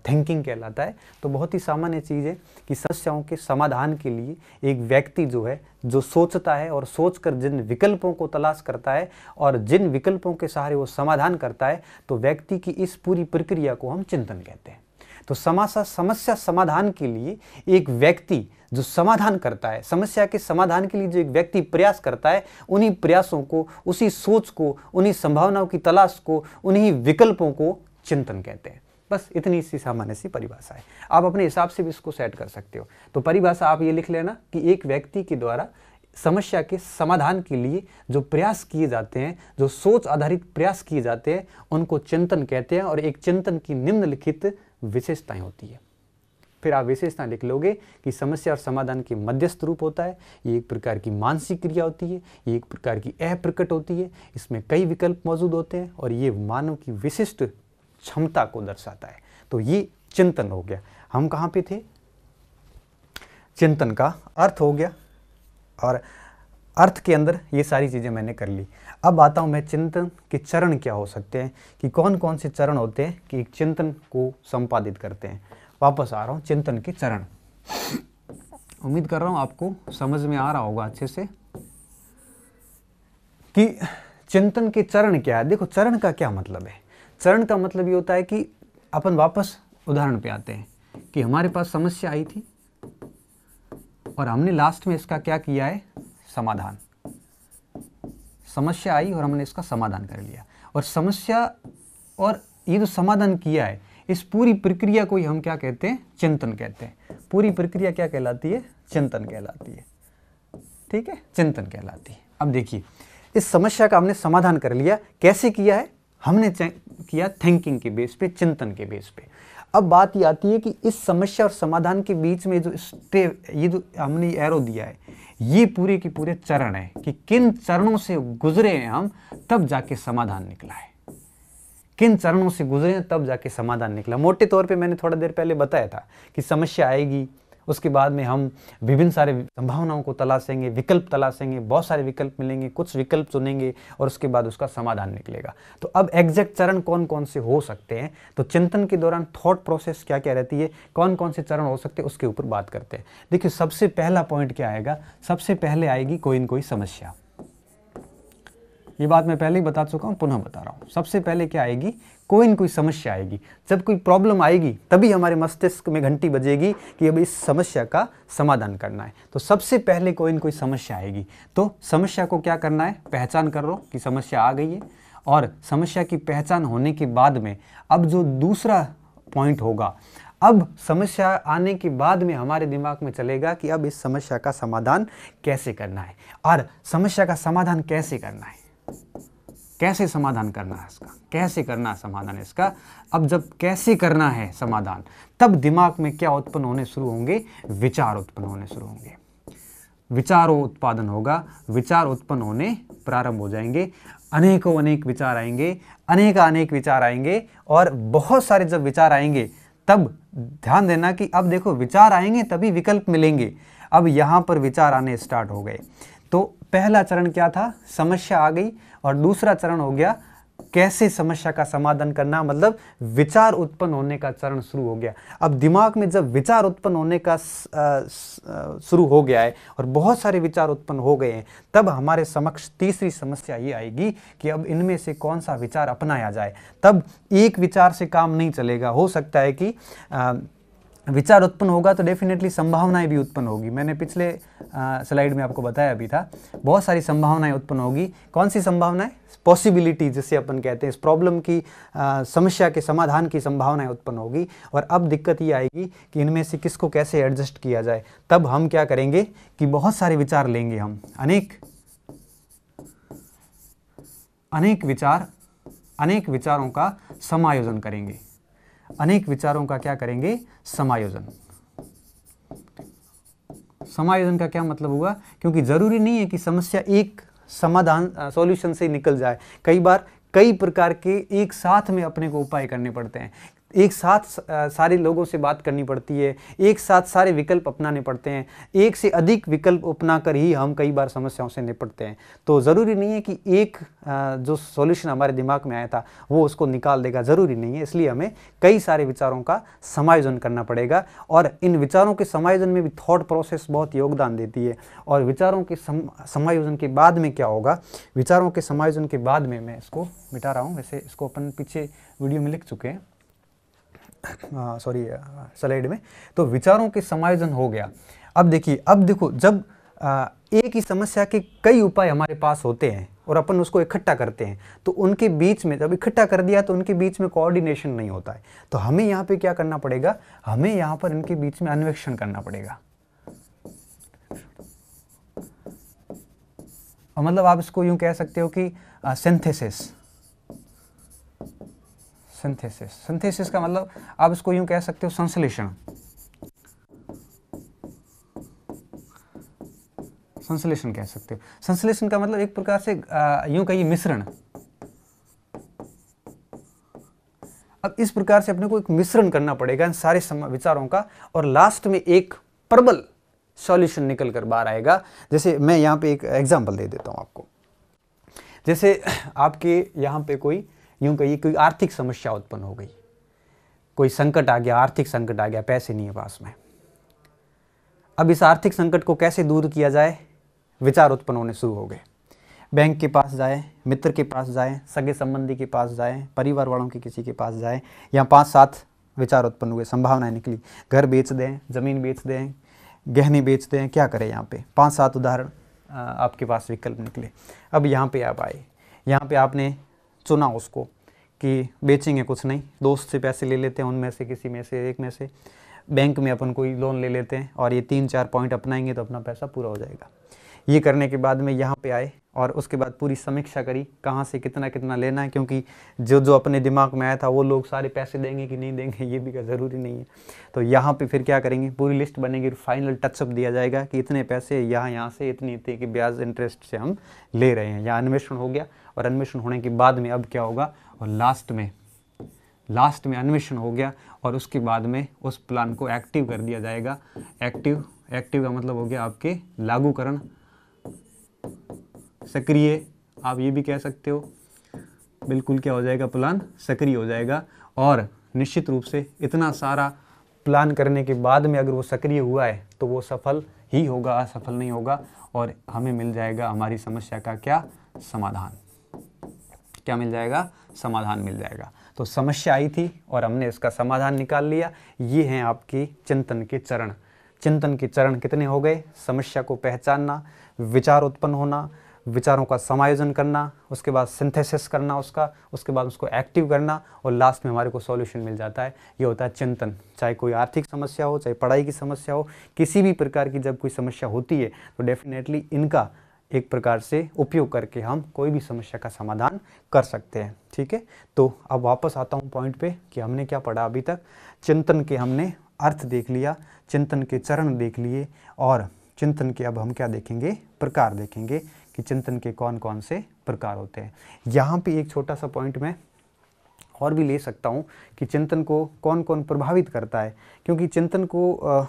S1: थिंकिंग कहलाता है तो बहुत ही सामान्य चीज़ है कि समस्याओं के समाधान के लिए एक व्यक्ति जो है जो सोचता है और सोच कर जिन विकल्पों को तलाश करता है और जिन विकल्पों के सहारे वो समाधान करता है तो व्यक्ति की इस पूरी प्रक्रिया को हम चिंतन कहते हैं तो समासा समस्या समाधान के लिए एक व्यक्ति जो समाधान करता है समस्या के समाधान के लिए जो एक व्यक्ति प्रयास करता है उन्हीं प्रयासों को उसी सोच को उन्हीं संभावनाओं की तलाश को उन्हीं विकल्पों को चिंतन कहते हैं बस इतनी सी सामान्य सी परिभाषा है आप अपने हिसाब से भी इसको सेट कर सकते हो तो परिभाषा आप ये लिख लेना कि एक व्यक्ति के द्वारा समस्या के समाधान के लिए जो प्रयास किए जाते हैं जो सोच आधारित प्रयास किए जाते हैं उनको चिंतन कहते हैं और एक चिंतन की निम्नलिखित विशेषताएं होती है फिर आप विशेषता लिख लोगे कि समस्या और समाधान के मध्यस्थ रूप होता है ये एक प्रकार की मानसिक क्रिया होती है ये एक प्रकार की अप्रकट होती है इसमें कई विकल्प मौजूद होते हैं और ये मानव की विशिष्ट क्षमता को दर्शाता है तो ये चिंतन हो गया हम कहाँ पे थे चिंतन का अर्थ हो गया और अर्थ के अंदर ये सारी चीज़ें मैंने कर ली अब आता हूँ मैं चिंतन के चरण क्या हो सकते हैं कि कौन कौन से चरण होते हैं कि चिंतन को संपादित करते हैं वापस आ रहा हूँ चिंतन के चरण उम्मीद कर रहा हूँ आपको समझ में आ रहा होगा अच्छे से कि चिंतन के चरण क्या है देखो चरण का क्या मतलब है चरण का मतलब ये होता है कि अपन वापस उदाहरण पे आते हैं कि हमारे पास समस्या आई थी और हमने लास्ट में इसका क्या किया है समाधान समस्या आई और हमने इसका समाधान कर लिया और समस्या और ये जो समाधान किया है इस पूरी प्रक्रिया को ही हम क्या कहते हैं चिंतन कहते हैं पूरी प्रक्रिया क्या कहलाती है चिंतन कहलाती है ठीक है चिंतन कहलाती है अब देखिए इस समस्या का हमने समाधान कर लिया कैसे किया है हमने किया थिंकिंग के बेस पे चिंतन के बेस पे अब बात ये आती है कि इस समस्या और समाधान के बीच में जो स्टे ये जो हमने एरो दिया है ये पूरे के पूरे चरण है कि किन चरणों से गुजरे हैं हम तब जाके समाधान निकला है किन चरणों से गुजरे हैं तब जाके समाधान निकला मोटे तौर पे मैंने थोड़ा देर पहले बताया था कि समस्या आएगी उसके बाद में हम विभिन्न सारे संभावनाओं को तलाशेंगे विकल्प तलाशेंगे बहुत सारे विकल्प मिलेंगे कुछ विकल्प चुनेंगे और उसके बाद उसका समाधान निकलेगा तो अब एग्जैक्ट चरण कौन कौन से हो सकते हैं तो चिंतन के दौरान थॉट प्रोसेस क्या क्या रहती है कौन कौन से चरण हो सकते हैं उसके ऊपर बात करते हैं देखिए सबसे पहला पॉइंट क्या आएगा सबसे पहले आएगी कोई न कोई समस्या ये बात मैं पहले ही बता चुका हूँ पुनः बता रहा हूँ सबसे पहले क्या आएगी कोई न कोई समस्या आएगी जब कोई प्रॉब्लम आएगी तभी हमारे मस्तिष्क में घंटी बजेगी कि अब इस समस्या का समाधान करना है तो सबसे पहले कोई न कोई समस्या आएगी तो समस्या को क्या करना है पहचान कर लो कि समस्या आ गई है और समस्या की पहचान होने के बाद में अब जो दूसरा पॉइंट होगा अब समस्या आने के बाद में हमारे दिमाग में चलेगा कि अब इस समस्या का समाधान कैसे करना है और समस्या का समाधान कैसे करना है कैसे समाधान करना है इसका कैसे करना है समाधान इसका अब जब कैसे करना है समाधान तब दिमाग में क्या उत्पन्न होने शुरू होंगे विचार उत्पन्न होने शुरू होंगे विचारों उत्पादन होगा विचार उत्पन्न होने प्रारंभ हो जाएंगे अनेकों अनेक विचार आएंगे अनेक अनेक विचार आएंगे और बहुत सारे जब विचार आएंगे तब ध्यान देना कि अब देखो विचार आएंगे तभी विकल्प मिलेंगे अब यहाँ पर विचार आने स्टार्ट हो गए तो पहला चरण क्या था समस्या आ गई और दूसरा चरण हो गया कैसे समस्या का समाधान करना मतलब विचार उत्पन्न होने का चरण शुरू हो गया अब दिमाग में जब विचार उत्पन्न होने का शुरू हो गया है और बहुत सारे विचार उत्पन्न हो गए हैं तब हमारे समक्ष तीसरी समस्या ये आएगी कि अब इनमें से कौन सा विचार अपनाया जाए तब एक विचार से काम नहीं चलेगा हो सकता है कि आ, विचार उत्पन्न होगा तो डेफिनेटली संभावनाएं भी उत्पन्न होगी मैंने पिछले स्लाइड में आपको बताया अभी था बहुत सारी संभावनाएं उत्पन्न होगी कौन सी संभावनाएं पॉसिबिलिटी जिसे अपन कहते हैं इस प्रॉब्लम की आ, समस्या के समाधान की संभावनाएं उत्पन्न होगी और अब दिक्कत ये आएगी कि इनमें से किसको कैसे एडजस्ट किया जाए तब हम क्या करेंगे कि बहुत सारे विचार लेंगे हम अनेक अनेक विचार अनेक विचारों का समायोजन करेंगे अनेक विचारों का क्या करेंगे समायोजन समायोजन का क्या मतलब हुआ क्योंकि ज़रूरी नहीं है कि समस्या एक समाधान सॉल्यूशन से निकल जाए कई बार कई प्रकार के एक साथ में अपने को उपाय करने पड़ते हैं एक साथ सारे लोगों से बात करनी पड़ती है एक साथ सारे विकल्प अपनाने पड़ते हैं एक से अधिक विकल्प अपना कर ही हम कई बार समस्याओं से निपटते हैं तो ज़रूरी नहीं है कि एक जो सॉल्यूशन हमारे दिमाग में आया था वो उसको निकाल देगा ज़रूरी नहीं है इसलिए हमें कई सारे विचारों का समायोजन करना पड़ेगा और इन विचारों के समायोजन में भी थॉट प्रोसेस बहुत योगदान देती है और विचारों के सम, समायोजन के बाद में क्या होगा विचारों के समायोजन के बाद में मैं इसको मिटा रहा हूँ वैसे इसको अपन पीछे वीडियो में लिख चुके हैं सॉरी स्लाइड में तो विचारों के समायोजन हो गया अब देखिए अब देखो जब आ, एक ही समस्या के कई उपाय हमारे पास होते हैं और अपन उसको इकट्ठा करते हैं तो उनके बीच में जब इकट्ठा कर दिया तो उनके बीच में कोऑर्डिनेशन नहीं होता है तो हमें यहाँ पे क्या करना पड़ेगा हमें यहाँ पर इनके बीच में अन्वेषण करना पड़ेगा मतलब आप इसको यूं कह सकते हो कि सिंथेसिस सिंथेसिस सिंथेसिस का मतलब आप इसको यूं कह सकते हो संश्लेषण संश्लेषण कह सकते हो संश्लेषण का मतलब एक प्रकार से यूं कहिए मिश्रण अब इस प्रकार से अपने को एक मिश्रण करना पड़ेगा इन सारे विचारों का और लास्ट में एक प्रबल सॉल्यूशन निकल कर बाहर आएगा जैसे मैं यहां पे एक एग्जांपल दे देता हूं आपको जैसे *clears throat* आपके यहां पे कोई यूँ कहिए कोई आर्थिक समस्या उत्पन्न हो गई कोई संकट आ गया आर्थिक संकट आ गया पैसे नहीं है पास में अब इस आर्थिक संकट को कैसे दूर किया जाए विचार उत्पन्न होने शुरू हो गए बैंक के पास जाए मित्र के पास जाए सगे संबंधी के पास जाए परिवार वालों के किसी के पास जाए या पाँच सात विचार उत्पन्न हुए संभावनाएं निकली घर बेच दें ज़मीन बेच दें गहने बेच दें क्या करें यहाँ पे पाँच सात उदाहरण आपके पास विकल्प निकले अब यहाँ पे आप आए यहाँ पे आपने चुना उसको कि बेचेंगे कुछ नहीं दोस्त से पैसे ले लेते हैं उनमें से किसी में से एक में से बैंक में अपन कोई लोन ले लेते हैं और ये तीन चार पॉइंट अपनाएंगे तो अपना पैसा पूरा हो जाएगा ये करने के बाद में यहाँ पे आए और उसके बाद पूरी समीक्षा करी कहाँ से कितना कितना लेना है क्योंकि जो जो अपने दिमाग में आया था वो लोग सारे पैसे देंगे कि नहीं देंगे ये भी ज़रूरी नहीं है तो यहाँ पे फिर क्या करेंगे पूरी लिस्ट बनेगी फाइनल टचअप दिया जाएगा कि इतने पैसे यहाँ यहाँ से इतनी इतनी कि ब्याज इंटरेस्ट से हम ले रहे हैं यहाँ अन्वेषण हो गया और अन्वेषण होने के बाद में अब क्या होगा और लास्ट में लास्ट में अन्वेषण हो गया और उसके बाद में उस प्लान को एक्टिव कर दिया जाएगा एक्टिव एक्टिव का मतलब हो गया आपके लागूकरण सक्रिय आप ये भी कह सकते हो बिल्कुल क्या हो जाएगा प्लान सक्रिय हो जाएगा और निश्चित रूप से इतना सारा प्लान करने के बाद में अगर वो सक्रिय हुआ है तो वो सफल ही होगा असफल नहीं होगा और हमें मिल जाएगा हमारी समस्या का क्या समाधान क्या मिल जाएगा समाधान मिल जाएगा तो समस्या आई थी और हमने इसका समाधान निकाल लिया ये हैं आपकी चिंतन के चरण चिंतन के चरण कितने हो गए समस्या को पहचानना विचार उत्पन्न होना विचारों का समायोजन करना उसके बाद सिंथेसिस करना उसका उसके बाद उसको एक्टिव करना और लास्ट में हमारे को सॉल्यूशन मिल जाता है ये होता है चिंतन चाहे कोई आर्थिक समस्या हो चाहे पढ़ाई की समस्या हो किसी भी प्रकार की जब कोई समस्या होती है तो डेफिनेटली इनका एक प्रकार से उपयोग करके हम कोई भी समस्या का समाधान कर सकते हैं ठीक है तो अब वापस आता हूँ पॉइंट पे कि हमने क्या पढ़ा अभी तक चिंतन के हमने अर्थ देख लिया चिंतन के चरण देख लिए और चिंतन के अब हम क्या देखेंगे प्रकार देखेंगे कि चिंतन के कौन कौन से प्रकार होते हैं यहाँ पर एक छोटा सा पॉइंट मैं और भी ले सकता हूँ कि चिंतन को कौन कौन प्रभावित करता है क्योंकि चिंतन को आ,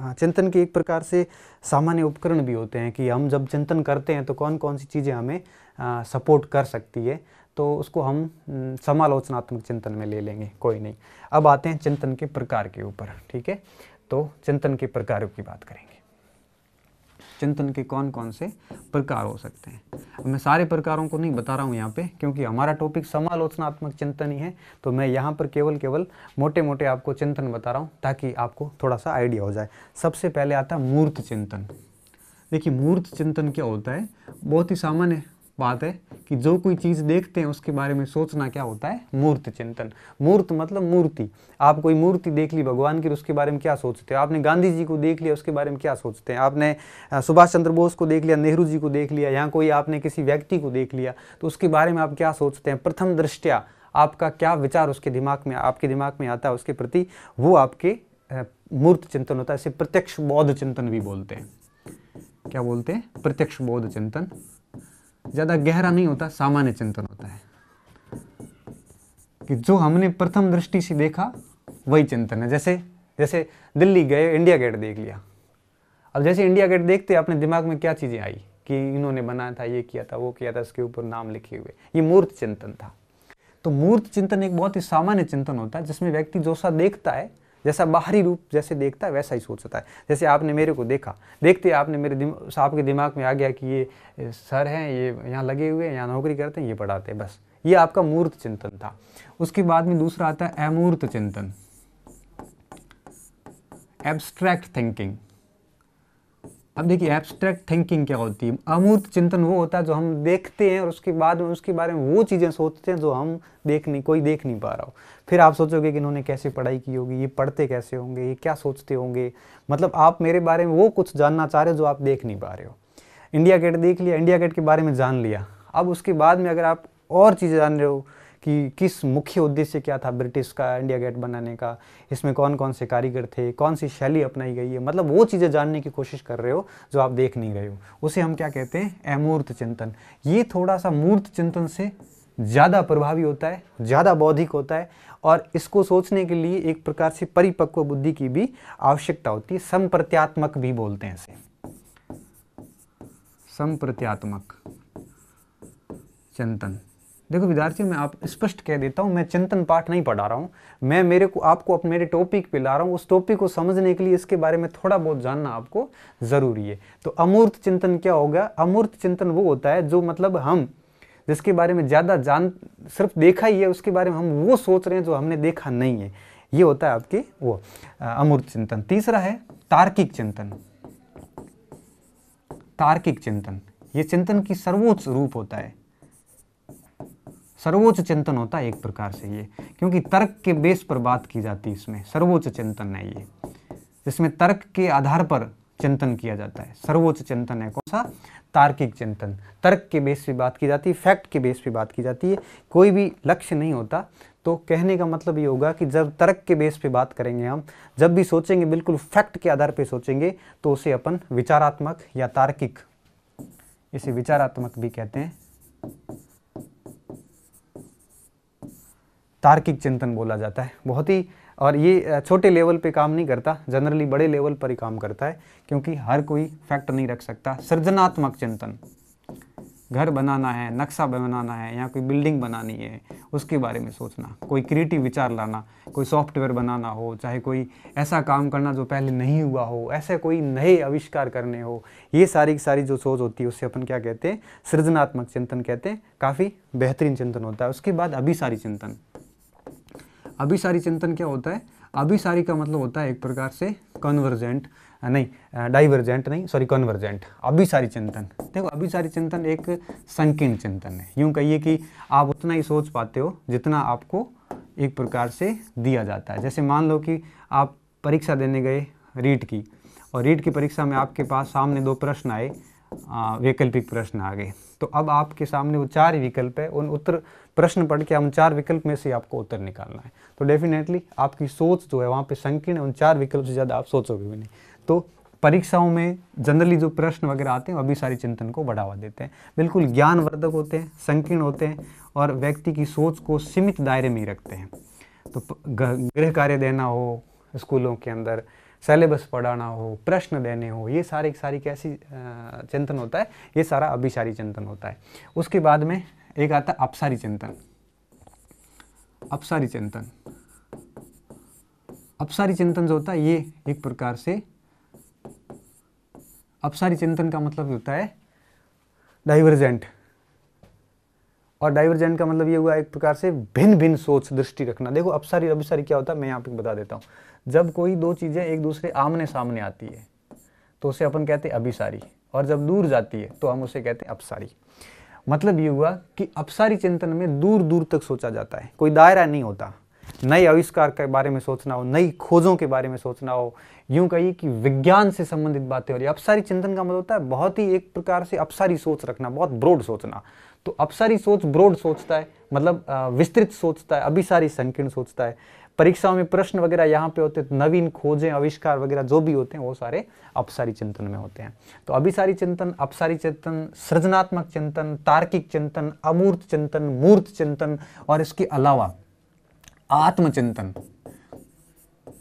S1: हाँ चिंतन के एक प्रकार से सामान्य उपकरण भी होते हैं कि हम जब चिंतन करते हैं तो कौन कौन सी चीज़ें हमें आ, सपोर्ट कर सकती है तो उसको हम समालोचनात्मक चिंतन में ले लेंगे कोई नहीं अब आते हैं चिंतन के प्रकार के ऊपर ठीक है तो चिंतन के प्रकारों की बात करें चिंतन के कौन कौन से प्रकार हो सकते हैं मैं सारे प्रकारों को नहीं बता रहा हूँ यहाँ पे क्योंकि हमारा टॉपिक समालोचनात्मक चिंतन ही है तो मैं यहाँ पर केवल केवल मोटे मोटे आपको चिंतन बता रहा हूँ ताकि आपको थोड़ा सा आइडिया हो जाए सबसे पहले आता है मूर्त चिंतन देखिए मूर्त चिंतन क्या होता है बहुत ही सामान्य बात है कि जो कोई चीज़ देखते हैं उसके बारे में सोचना क्या होता है मूर्त चिंतन मूर्त मतलब मूर्ति आप कोई मूर्ति देख ली भगवान की तो उसके बारे में क्या सोचते हैं आपने गांधी जी को देख लिया उसके बारे में क्या सोचते हैं आपने सुभाष चंद्र बोस को देख लिया नेहरू जी को देख लिया या कोई आपने किसी व्यक्ति को देख लिया तो उसके बारे में आप क्या सोचते हैं प्रथम दृष्टिया आपका क्या विचार उसके दिमाग में आपके दिमाग में आता है उसके प्रति वो आपके मूर्त चिंतन होता है इसे प्रत्यक्ष बौद्ध चिंतन भी बोलते हैं क्या बोलते हैं प्रत्यक्ष बौद्ध चिंतन ज़्यादा गहरा नहीं होता सामान्य चिंतन होता है कि जो हमने प्रथम दृष्टि से देखा वही चिंतन है जैसे जैसे दिल्ली गए इंडिया गेट देख लिया अब जैसे इंडिया गेट देखते अपने दिमाग में क्या चीज़ें आई कि इन्होंने बनाया था ये किया था वो किया था इसके ऊपर नाम लिखे हुए ये मूर्त चिंतन था तो मूर्त चिंतन एक बहुत ही सामान्य चिंतन होता है जिसमें व्यक्ति जो सा देखता है जैसा बाहरी रूप जैसे देखता है वैसा ही सोच सकता है जैसे आपने मेरे को देखा देखते आपने मेरे दिम, आपके दिमाग में आ गया कि ये सर हैं ये यहाँ लगे हुए हैं यहाँ नौकरी करते हैं ये पढ़ाते हैं बस ये आपका मूर्त चिंतन था उसके बाद में दूसरा आता है अमूर्त चिंतन एब्स्ट्रैक्ट थिंकिंग अब देखिए एब्स्ट्रैक्ट थिंकिंग क्या होती है अमूर्त चिंतन वो होता है जो हम देखते हैं और उसके बाद में उसके बारे में वो चीज़ें सोचते हैं जो हम देख नहीं कोई देख नहीं पा रहा हो फिर आप सोचोगे कि इन्होंने कैसे पढ़ाई की होगी ये पढ़ते कैसे होंगे ये क्या सोचते होंगे मतलब आप मेरे बारे में वो कुछ जानना चाह रहे हो जो आप देख नहीं पा रहे हो इंडिया गेट देख लिया इंडिया गेट के बारे में जान लिया अब उसके बाद में अगर आप और चीज़ें जान रहे हो कि किस मुख्य उद्देश्य क्या था ब्रिटिश का इंडिया गेट बनाने का इसमें कौन कौन से कारीगर थे कौन सी शैली अपनाई गई है मतलब वो चीज़ें जानने की कोशिश कर रहे हो जो आप देख नहीं रहे हो उसे हम क्या कहते हैं अमूर्त चिंतन ये थोड़ा सा मूर्त चिंतन से ज़्यादा प्रभावी होता है ज़्यादा बौद्धिक होता है और इसको सोचने के लिए एक प्रकार से परिपक्व बुद्धि की भी आवश्यकता होती है संप्रत्यात्मक भी बोलते हैं इसे संप्रत्यात्मक चिंतन देखो विद्यार्थियों मैं आप स्पष्ट कह देता हूँ मैं चिंतन पाठ नहीं पढ़ा रहा हूँ मैं मेरे को आपको अपने मेरे टॉपिक पे ला रहा हूँ उस टॉपिक को समझने के लिए इसके बारे में थोड़ा बहुत जानना आपको ज़रूरी है तो अमूर्त चिंतन क्या होगा अमूर्त चिंतन वो होता है जो मतलब हम जिसके बारे में ज़्यादा जान सिर्फ देखा ही है उसके बारे में हम वो सोच रहे हैं जो हमने देखा नहीं है ये होता है आपके वो अमूर्त चिंतन तीसरा है तार्किक चिंतन तार्किक चिंतन ये चिंतन की सर्वोच्च रूप होता है सर्वोच्च चिंतन होता है एक प्रकार से ये क्योंकि तर्क के बेस पर बात की जाती है इसमें सर्वोच्च चिंतन है ये जिसमें तर्क के आधार पर चिंतन किया जाता है सर्वोच्च चिंतन है कौन सा तार्किक चिंतन तर्क के बेस पे बात की जाती है फैक्ट के बेस पे बात की जाती है कोई भी लक्ष्य नहीं होता तो कहने का मतलब ये होगा कि जब तर्क के बेस पे बात करेंगे हम जब भी सोचेंगे बिल्कुल फैक्ट के आधार पे सोचेंगे तो उसे अपन विचारात्मक या तार्किक इसे विचारात्मक भी कहते हैं तार्किक चिंतन बोला जाता है बहुत ही और ये छोटे लेवल पे काम नहीं करता जनरली बड़े लेवल पर ही काम करता है क्योंकि हर कोई फैक्ट नहीं रख सकता सृजनात्मक चिंतन घर बनाना है नक्शा बनाना है या कोई बिल्डिंग बनानी है उसके बारे में सोचना कोई क्रिएटिव विचार लाना कोई सॉफ्टवेयर बनाना हो चाहे कोई ऐसा काम करना जो पहले नहीं हुआ हो ऐसे कोई नए आविष्कार करने हो ये सारी की सारी जो सोच होती है उससे अपन क्या कहते हैं सृजनात्मक चिंतन कहते हैं काफ़ी बेहतरीन चिंतन होता है उसके बाद अभी सारी चिंतन अभिसारी चिंतन क्या होता है अभिसारी का मतलब होता है एक प्रकार से कन्वर्जेंट नहीं डाइवर्जेंट नहीं सॉरी कन्वर्जेंट अभिसारी चिंतन देखो अभिसारी चिंतन एक संकीर्ण चिंतन है यूँ कहिए कि आप उतना ही सोच पाते हो जितना आपको एक प्रकार से दिया जाता है जैसे मान लो कि आप परीक्षा देने गए रीट की और रीट की परीक्षा में आपके पास सामने दो प्रश्न आए वैकल्पिक प्रश्न आ गए तो अब आपके सामने वो चार विकल्प है उन उत्तर प्रश्न पढ़ के हम चार विकल्प में से आपको उत्तर निकालना है तो डेफिनेटली आपकी सोच जो है वहाँ पे संकीर्ण उन चार विकल्प से ज़्यादा आप सोचोगे भी नहीं तो परीक्षाओं में जनरली जो प्रश्न वगैरह आते हैं वह भी सारी चिंतन को बढ़ावा देते हैं बिल्कुल ज्ञानवर्धक होते हैं संकीर्ण होते हैं और व्यक्ति की सोच को सीमित दायरे में ही रखते हैं तो गृह कार्य देना हो स्कूलों के अंदर सेलेबस पढ़ाना हो प्रश्न देने हो ये सारे सारी कैसी चिंतन होता है ये सारा अभिसारी चिंतन होता है उसके बाद में एक आता है अपसारी चिंतन अपसारी चिंतन अपसारी चिंतन जो होता है ये एक प्रकार से अपसारी चिंतन का मतलब होता है डाइवर्जेंट और डाइवर्जेंट का मतलब ये हुआ एक प्रकार से भिन्न भिन्न सोच दृष्टि रखना देखो अपसारी अभिसारी क्या होता है मैं यहाँ पे बता देता हूँ जब कोई दो चीज़ें एक दूसरे आमने सामने आती है तो उसे अपन कहते हैं अभिसारी और जब दूर जाती है तो हम उसे कहते हैं अपसारी मतलब ये हुआ कि अपसारी चिंतन में दूर दूर तक सोचा जाता है कोई दायरा नहीं होता नए आविष्कार के बारे में सोचना हो नई खोजों के बारे में सोचना हो यूं कहिए कि विज्ञान से संबंधित बातें हो रही अपसारी चिंतन का मतलब होता है बहुत ही एक प्रकार से अपसारी सोच रखना बहुत ब्रोड सोचना तो अपसारी सोच ब्रोड सोचता है मतलब विस्तृत सोचता है अभिसारी संकीर्ण सोचता है परीक्षाओं में प्रश्न वगैरह यहाँ पे होते हैं तो नवीन खोजें आविष्कार वगैरह जो भी होते हैं वो सारे अपसारी चिंतन में होते हैं तो अभिसारी चिंतन अपसारी चिंतन सृजनात्मक चिंतन तार्किक चिंतन अमूर्त चिंतन मूर्त चिंतन और इसके अलावा आत्मचिंतन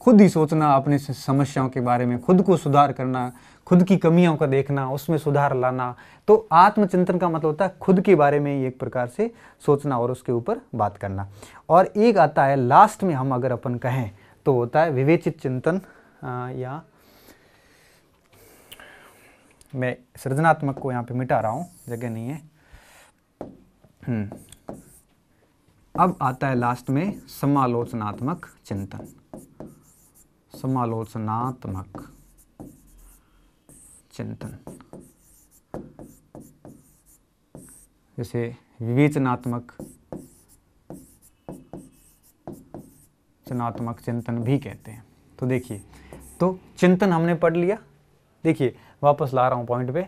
S1: खुद ही सोचना अपने समस्याओं के बारे में खुद को सुधार करना खुद की कमियों का देखना उसमें सुधार लाना तो आत्मचिंतन का मतलब होता है खुद के बारे में ही एक प्रकार से सोचना और उसके ऊपर बात करना और एक आता है लास्ट में हम अगर अपन कहें तो होता है विवेचित चिंतन आ, या मैं सृजनात्मक को यहाँ पे मिटा रहा हूँ जगह नहीं है हम्म। अब आता है लास्ट में समालोचनात्मक चिंतन समालोचनात्मक चिंतन जैसे विवेचनात्मक चनात्मक चिंतन भी कहते हैं तो देखिए तो चिंतन हमने पढ़ लिया देखिए वापस ला रहा हूँ पॉइंट पे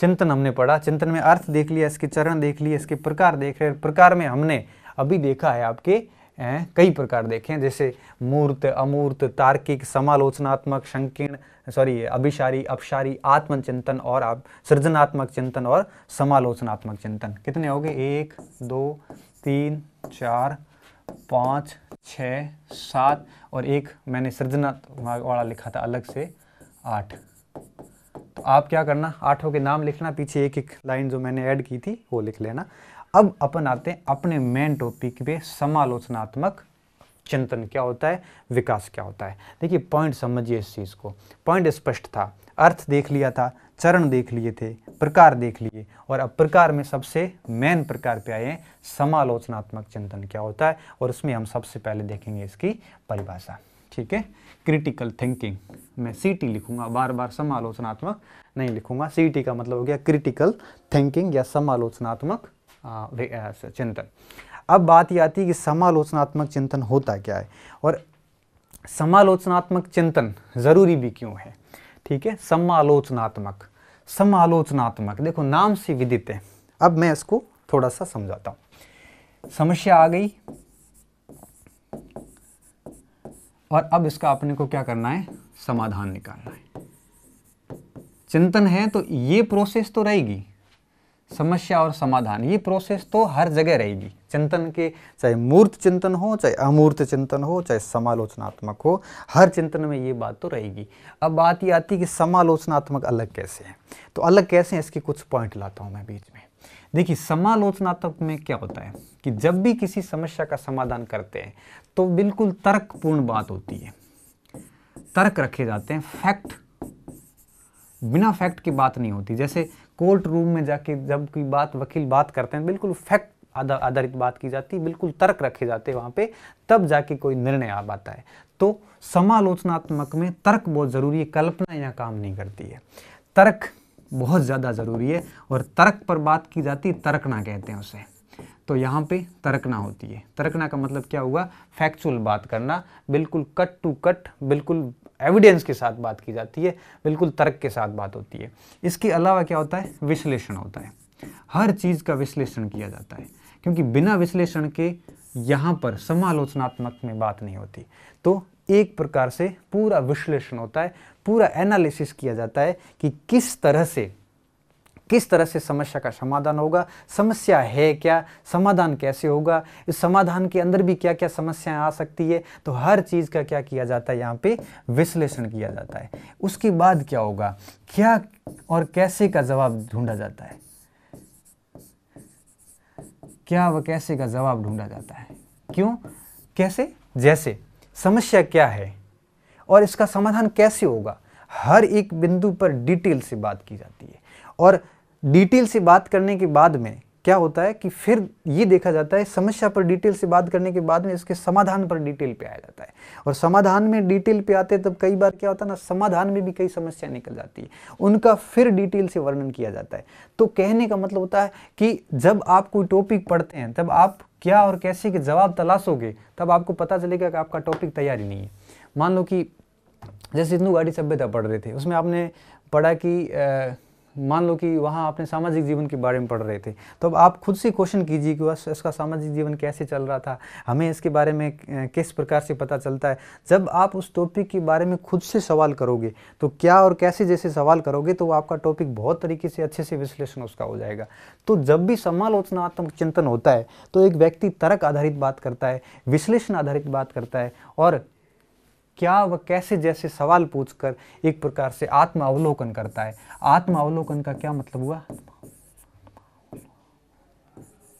S1: चिंतन हमने पढ़ा चिंतन में अर्थ देख लिया इसके चरण देख लिए इसके प्रकार देख रहे प्रकार में हमने अभी देखा है आपके कई प्रकार देखे हैं जैसे मूर्त अमूर्त तार्किक समालोचनात्मक संकीर्ण सॉरी अभिशारी अपशारी आत्मचिंतन और आप सृजनात्मक चिंतन और समालोचनात्मक चिंतन कितने हो गए एक दो तीन चार पाँच छ सात और एक मैंने सृजनात्मक वाला लिखा था अलग से आठ तो आप क्या करना आठों के नाम लिखना पीछे एक एक लाइन जो मैंने ऐड की थी वो लिख लेना अब अपन आते हैं अपने मेन टॉपिक पे समालोचनात्मक चिंतन क्या होता है विकास क्या होता है देखिए पॉइंट समझिए इस चीज़ को पॉइंट स्पष्ट था अर्थ देख लिया था चरण देख लिए थे प्रकार देख लिए और अब प्रकार में सबसे मेन प्रकार पे आए हैं समालोचनात्मक चिंतन क्या होता है और उसमें हम सबसे पहले देखेंगे इसकी परिभाषा ठीक है क्रिटिकल थिंकिंग मैं सी टी लिखूंगा बार बार समालोचनात्मक नहीं लिखूंगा सी टी का मतलब हो गया क्रिटिकल थिंकिंग या समालोचनात्मक चिंतन अब बात यह आती है कि समालोचनात्मक चिंतन होता क्या है और समालोचनात्मक चिंतन ज़रूरी भी क्यों है ठीक है समालोचनात्मक समालोचनात्मक देखो नाम से विदित है अब मैं इसको थोड़ा सा समझाता हूं समस्या आ गई और अब इसका अपने को क्या करना है समाधान निकालना है चिंतन है तो ये प्रोसेस तो रहेगी समस्या और समाधान ये प्रोसेस तो हर जगह रहेगी चिंतन के चाहे मूर्त चिंतन हो चाहे अमूर्त चिंतन हो चाहे समालोचनात्मक हो हर चिंतन में ये बात तो रहेगी अब बात ये आती है कि समालोचनात्मक अलग कैसे है तो अलग कैसे हैं इसके कुछ पॉइंट लाता हूँ मैं बीच में देखिए समालोचनात्मक में क्या होता है कि जब भी किसी समस्या का समाधान करते हैं तो बिल्कुल तर्कपूर्ण बात होती है तर्क रखे जाते हैं फैक्ट बिना फैक्ट की बात नहीं होती जैसे कोर्ट रूम में जाके जब कोई बात वकील बात करते हैं बिल्कुल फैक्ट आधारित बात की जाती है बिल्कुल तर्क रखे जाते हैं वहाँ पे तब जाके कोई निर्णय आ पाता है तो समालोचनात्मक में तर्क बहुत ज़रूरी है कल्पना यहाँ काम नहीं करती है तर्क बहुत ज़्यादा ज़रूरी है और तर्क पर बात की जाती है तर्कना कहते हैं उसे तो यहाँ पे तर्कना होती है तर्कना का मतलब क्या हुआ फैक्चुअल बात करना बिल्कुल कट टू कट बिल्कुल एविडेंस के साथ बात की जाती है बिल्कुल तर्क के साथ बात होती है इसके अलावा क्या होता है विश्लेषण होता है हर चीज़ का विश्लेषण किया जाता है क्योंकि बिना विश्लेषण के यहाँ पर समालोचनात्मक में बात नहीं होती तो एक प्रकार से पूरा विश्लेषण होता है पूरा एनालिसिस किया जाता है कि किस तरह से किस तरह से समस्या का समाधान होगा समस्या है क्या समाधान कैसे होगा इस समाधान के अंदर भी क्या क्या समस्याएं आ सकती है तो हर चीज़ का क्या किया जाता है यहाँ पे विश्लेषण किया जाता है उसके बाद क्या होगा क्या और कैसे का जवाब ढूंढा जाता है क्या व कैसे का जवाब ढूंढा जाता है क्यों कैसे जैसे समस्या क्या है और इसका समाधान कैसे होगा हर एक बिंदु पर डिटेल से बात की जाती है और डिटेल से बात करने के बाद में क्या होता है कि फिर ये देखा जाता है समस्या पर डिटेल से बात करने के बाद में उसके समाधान पर डिटेल पे आया जाता है और समाधान में डिटेल पे आते तब कई बार क्या होता है ना समाधान में भी कई समस्या निकल जाती है उनका फिर डिटेल से वर्णन किया जाता है तो कहने का मतलब होता है कि जब आप कोई टॉपिक पढ़ते हैं तब आप क्या और कैसे के जवाब तलाशोगे तब आपको पता चलेगा कि आपका टॉपिक तैयार ही नहीं है मान लो कि जैसे सिंधु गाड़ी सभ्यता पढ़ रहे थे उसमें आपने पढ़ा कि मान लो कि वहाँ आपने सामाजिक जीवन के बारे में पढ़ रहे थे तो अब आप खुद से क्वेश्चन कीजिए कि बस इसका सामाजिक जीवन कैसे चल रहा था हमें इसके बारे में किस प्रकार से पता चलता है जब आप उस टॉपिक के बारे में खुद से सवाल करोगे तो क्या और कैसे जैसे सवाल करोगे तो आपका टॉपिक बहुत तरीके से अच्छे से विश्लेषण उसका हो जाएगा तो जब भी समालोचनात्मक चिंतन होता है तो एक व्यक्ति तर्क आधारित बात करता है विश्लेषण आधारित बात करता है और क्या वह कैसे जैसे सवाल पूछकर एक प्रकार से आत्मावलोकन करता है आत्मावलोकन का क्या मतलब हुआ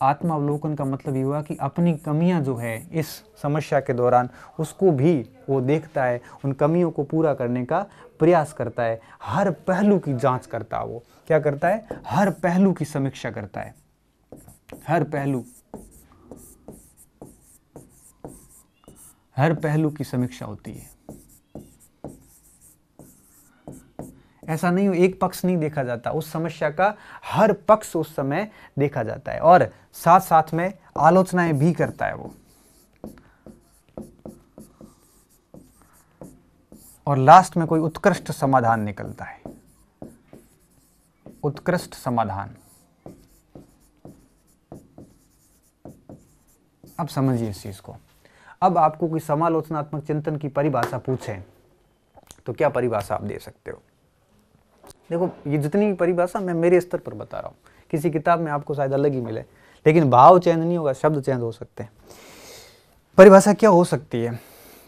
S1: आत्मावलोकन का मतलब ये हुआ कि अपनी कमियां जो है इस समस्या के दौरान उसको भी वो देखता है उन कमियों को पूरा करने का प्रयास करता है हर पहलू की जांच करता है वो क्या करता है हर पहलू की समीक्षा करता है हर पहलू हर पहलू की समीक्षा होती है ऐसा नहीं हो एक पक्ष नहीं देखा जाता उस समस्या का हर पक्ष उस समय देखा जाता है और साथ साथ में आलोचनाएं भी करता है वो और लास्ट में कोई उत्कृष्ट समाधान निकलता है उत्कृष्ट समाधान अब समझिए इस चीज को अब आपको कोई समालोचनात्मक चिंतन की परिभाषा पूछें तो क्या परिभाषा आप दे सकते हो देखो ये जितनी भी परिभाषा मैं मेरे स्तर पर बता रहा हूँ किसी किताब में आपको शायद अलग ही मिले लेकिन भाव चेंज नहीं होगा शब्द चेंज हो सकते हैं परिभाषा क्या हो सकती है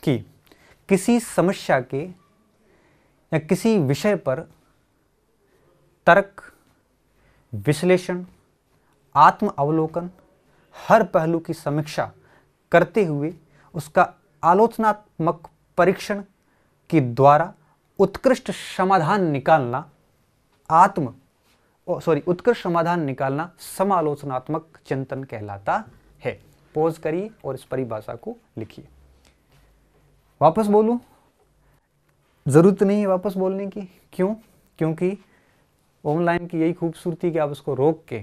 S1: कि किसी समस्या के या किसी विषय पर तर्क विश्लेषण आत्म अवलोकन हर पहलू की समीक्षा करते हुए उसका आलोचनात्मक परीक्षण के द्वारा उत्कृष्ट समाधान निकालना आत्म सॉरी उत्कृष्ट समाधान निकालना समालोचनात्मक चिंतन कहलाता है पोज करिए और इस परिभाषा को लिखिए वापस बोलूं ज़रूरत नहीं है वापस बोलने की क्यों क्योंकि ऑनलाइन की यही खूबसूरती कि आप उसको रोक के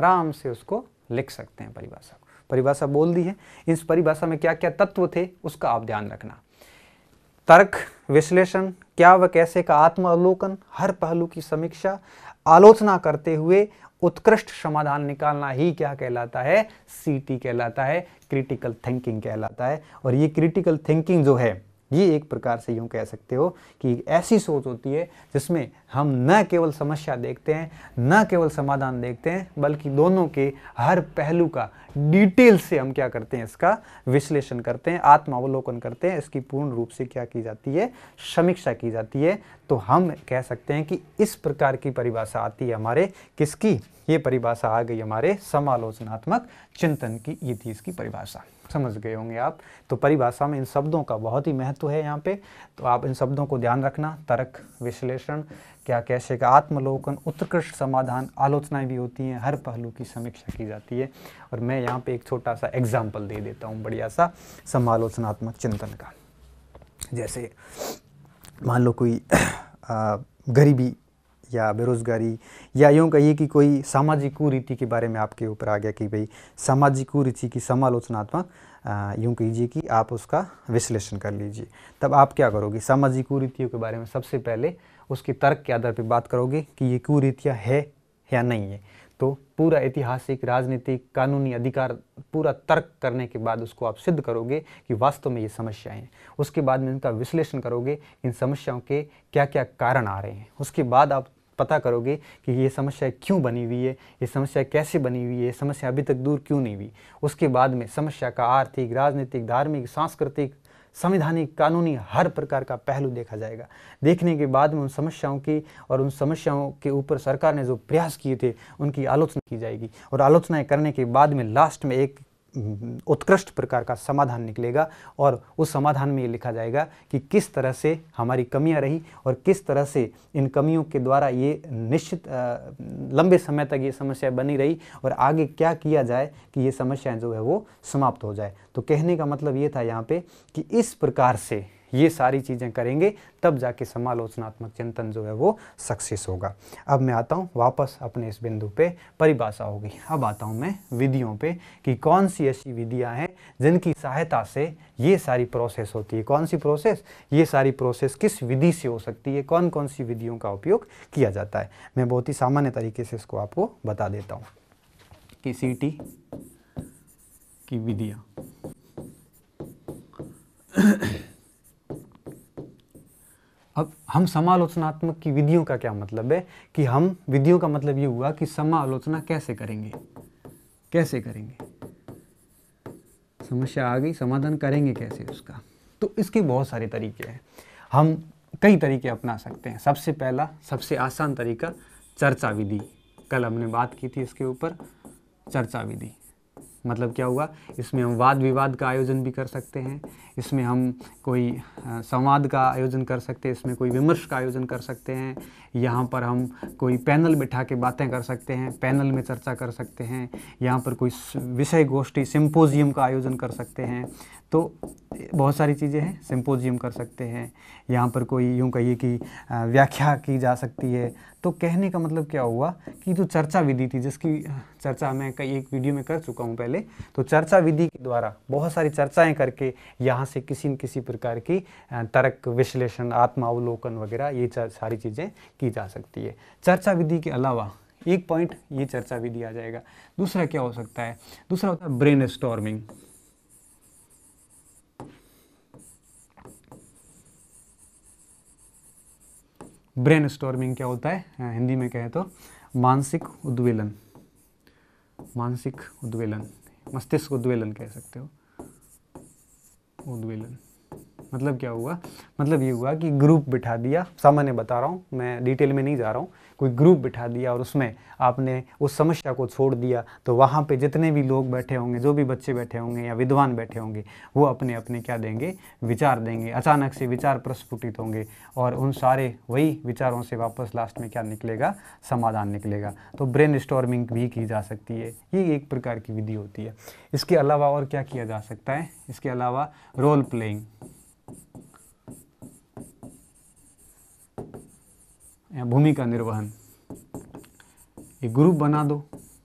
S1: आराम से उसको लिख सकते हैं परिभाषा को परिभाषा बोल दी है इस परिभाषा में क्या क्या तत्व थे उसका आप ध्यान रखना तर्क विश्लेषण क्या व कैसे का आत्म अवलोकन हर पहलू की समीक्षा आलोचना करते हुए उत्कृष्ट समाधान निकालना ही क्या कहलाता है सीटी कहलाता है क्रिटिकल थिंकिंग कहलाता है और ये क्रिटिकल थिंकिंग जो है ये एक प्रकार से यूँ कह सकते हो कि ऐसी सोच होती है जिसमें हम न केवल समस्या देखते हैं न केवल समाधान देखते हैं बल्कि दोनों के हर पहलू का डिटेल से हम क्या करते हैं इसका विश्लेषण करते हैं आत्मावलोकन करते हैं इसकी पूर्ण रूप से क्या की जाती है समीक्षा की जाती है तो हम कह सकते हैं कि इस प्रकार की परिभाषा आती है हमारे किसकी ये परिभाषा आ गई हमारे समालोचनात्मक चिंतन की ये थी इसकी परिभाषा समझ गए होंगे आप तो परिभाषा में इन शब्दों का बहुत ही महत्व है यहाँ पे तो आप इन शब्दों को ध्यान रखना तर्क विश्लेषण क्या कैसे का आत्मलोकन उत्कृष्ट समाधान आलोचनाएं भी होती हैं हर पहलू की समीक्षा की जाती है और मैं यहाँ पे एक छोटा सा एग्जाम्पल दे देता हूँ बढ़िया सा समालोचनात्मक चिंतन का जैसे मान लो कोई *clears throat* गरीबी या बेरोज़गारी या यूँ कहिए कि कोई सामाजिक कुरीति के बारे में आपके ऊपर आ गया कि भाई सामाजिक कुरीति की समालोचनात्मक यूँ कीजिए कि आप उसका विश्लेषण कर लीजिए तब आप क्या करोगे सामाजिक कुरीतियों के बारे में सबसे पहले उसके तर्क के आधार पर बात करोगे कि ये कुरीतियाँ है या नहीं है तो पूरा ऐतिहासिक राजनीतिक कानूनी अधिकार पूरा तर्क करने के बाद उसको आप सिद्ध करोगे कि वास्तव में ये समस्याएं हैं उसके बाद में उनका विश्लेषण करोगे इन समस्याओं के क्या क्या कारण आ रहे हैं उसके बाद आप पता करोगे कि ये समस्या क्यों बनी हुई है ये समस्या कैसे बनी हुई है समस्या अभी तक दूर क्यों नहीं हुई उसके बाद में समस्या का आर्थिक राजनीतिक धार्मिक सांस्कृतिक संवैधानिक कानूनी हर प्रकार का पहलू देखा जाएगा देखने के बाद में उन समस्याओं की और उन समस्याओं के ऊपर सरकार ने जो प्रयास किए थे उनकी आलोचना की जाएगी और आलोचनाएं करने के बाद में लास्ट में एक उत्कृष्ट प्रकार का समाधान निकलेगा और उस समाधान में ये लिखा जाएगा कि किस तरह से हमारी कमियां रही और किस तरह से इन कमियों के द्वारा ये निश्चित लंबे समय तक ये समस्या बनी रही और आगे क्या किया जाए कि ये समस्याएं जो है वो समाप्त हो जाए तो कहने का मतलब ये था यहाँ पे कि इस प्रकार से ये सारी चीज़ें करेंगे तब जाके समालोचनात्मक चिंतन जो है वो सक्सेस होगा अब मैं आता हूँ वापस अपने इस बिंदु पे परिभाषा होगी अब आता हूँ मैं विधियों पे कि कौन सी ऐसी विधियाँ हैं जिनकी सहायता से ये सारी प्रोसेस होती है कौन सी प्रोसेस ये सारी प्रोसेस किस विधि से हो सकती है कौन कौन सी विधियों का उपयोग किया जाता है मैं बहुत ही सामान्य तरीके से इसको आपको बता देता हूँ कि सी की विधियाँ अब हम समालोचनात्मक की विधियों का क्या मतलब है कि हम विधियों का मतलब ये हुआ कि समालोचना कैसे करेंगे कैसे करेंगे समस्या आ गई समाधान करेंगे कैसे उसका तो इसके बहुत सारे तरीके हैं हम कई तरीके अपना सकते हैं सबसे पहला सबसे आसान तरीका चर्चा विधि कल हमने बात की थी इसके ऊपर चर्चा विधि मतलब क्या हुआ इसमें हम वाद विवाद का आयोजन भी कर सकते हैं इसमें हम कोई संवाद का आयोजन कर सकते हैं इसमें कोई विमर्श का आयोजन कर सकते हैं यहाँ पर हम कोई पैनल बिठा के बातें कर सकते हैं पैनल में चर्चा कर सकते हैं यहाँ पर कोई विषय गोष्ठी सिंपोजियम का आयोजन कर सकते हैं तो बहुत सारी चीज़ें हैं सिंपोजियम कर सकते हैं यहाँ पर कोई यूँ कहिए कि व्याख्या की जा सकती है तो कहने का मतलब क्या हुआ कि जो चर्चा विधि थी जिसकी चर्चा मैं कई एक वीडियो में कर चुका हूँ पहले तो चर्चा विधि के द्वारा बहुत सारी चर्चाएं करके यहाँ से किसी न किसी प्रकार की तर्क विश्लेषण आत्मावलोकन वगैरह ये सारी चीज़ें की जा सकती है चर्चा विधि के अलावा एक पॉइंट ये चर्चा विधि आ जाएगा दूसरा क्या हो सकता है दूसरा होता है ब्रेन स्टॉर्मिंग ब्रेन स्टॉर्मिंग क्या होता है हिंदी में कहें तो मानसिक उद्वेलन मानसिक उद्वेलन मस्तिष्क उद्वेलन कह सकते हो उद्वेलन मतलब क्या हुआ मतलब ये हुआ कि ग्रुप बिठा दिया सामान्य बता रहा हूँ मैं डिटेल में नहीं जा रहा हूँ कोई ग्रुप बिठा दिया और उसमें आपने उस समस्या को छोड़ दिया तो वहाँ पे जितने भी लोग बैठे होंगे जो भी बच्चे बैठे होंगे या विद्वान बैठे होंगे वो अपने अपने क्या देंगे विचार देंगे अचानक से विचार प्रस्फुटित होंगे और उन सारे वही विचारों से वापस लास्ट में क्या निकलेगा समाधान निकलेगा तो ब्रेन भी की जा सकती है ये एक प्रकार की विधि होती है इसके अलावा और क्या किया जा सकता है इसके अलावा रोल प्लेइंग भूमिका निर्वहन ये ग्रुप बना दो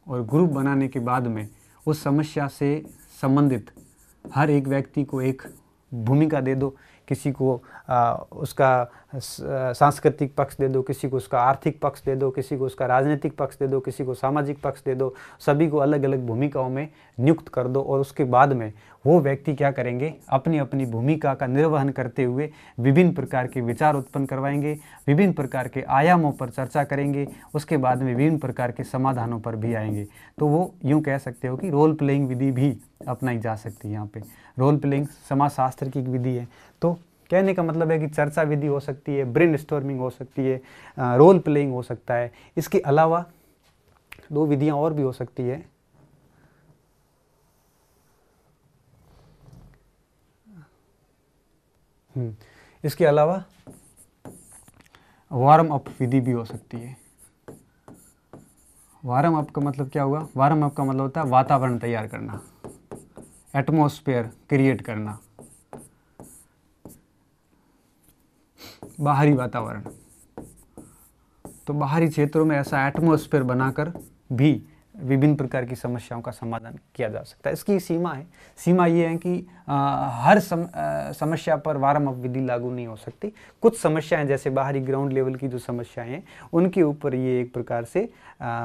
S1: और ग्रुप बनाने के बाद में उस समस्या से संबंधित हर एक व्यक्ति को एक भूमिका दे दो किसी को उसका सांस्कृतिक पक्ष दे दो किसी को उसका आर्थिक पक्ष दे दो किसी को उसका राजनीतिक पक्ष दे दो किसी को सामाजिक पक्ष दे दो सभी को अलग अलग भूमिकाओं में नियुक्त कर दो और उसके बाद में वो व्यक्ति क्या करेंगे अपनी अपनी भूमिका का निर्वहन करते हुए विभिन्न प्रकार के विचार उत्पन्न करवाएंगे विभिन्न प्रकार के आयामों पर चर्चा करेंगे उसके बाद में विभिन्न प्रकार के समाधानों पर भी आएंगे तो वो यूँ कह सकते हो कि रोल प्लेइंग विधि भी अपनाई जा सकती है यहाँ पर रोल प्लेइंग समाजशास्त्र की एक विधि है तो कहने का मतलब है कि चर्चा विधि हो सकती है ब्रेन स्टोरमिंग हो सकती है रोल प्लेइंग हो सकता है इसके अलावा दो विधियां और भी हो सकती है हम्म, इसके अलावा वार्म अप विधि भी हो सकती है वार्म अप का मतलब क्या हुआ वार्म अप का मतलब होता है वातावरण तैयार करना एटमोस्फेयर क्रिएट करना बाहरी वातावरण तो बाहरी क्षेत्रों में ऐसा एटमोस्फेयर बनाकर भी विभिन्न प्रकार की समस्याओं का समाधान किया जा सकता है इसकी सीमा है सीमा ये है कि आ, हर सम, आ, समस्या पर वारम विधि लागू नहीं हो सकती कुछ समस्याएं जैसे बाहरी ग्राउंड लेवल की जो समस्याएं हैं उनके ऊपर ये एक प्रकार से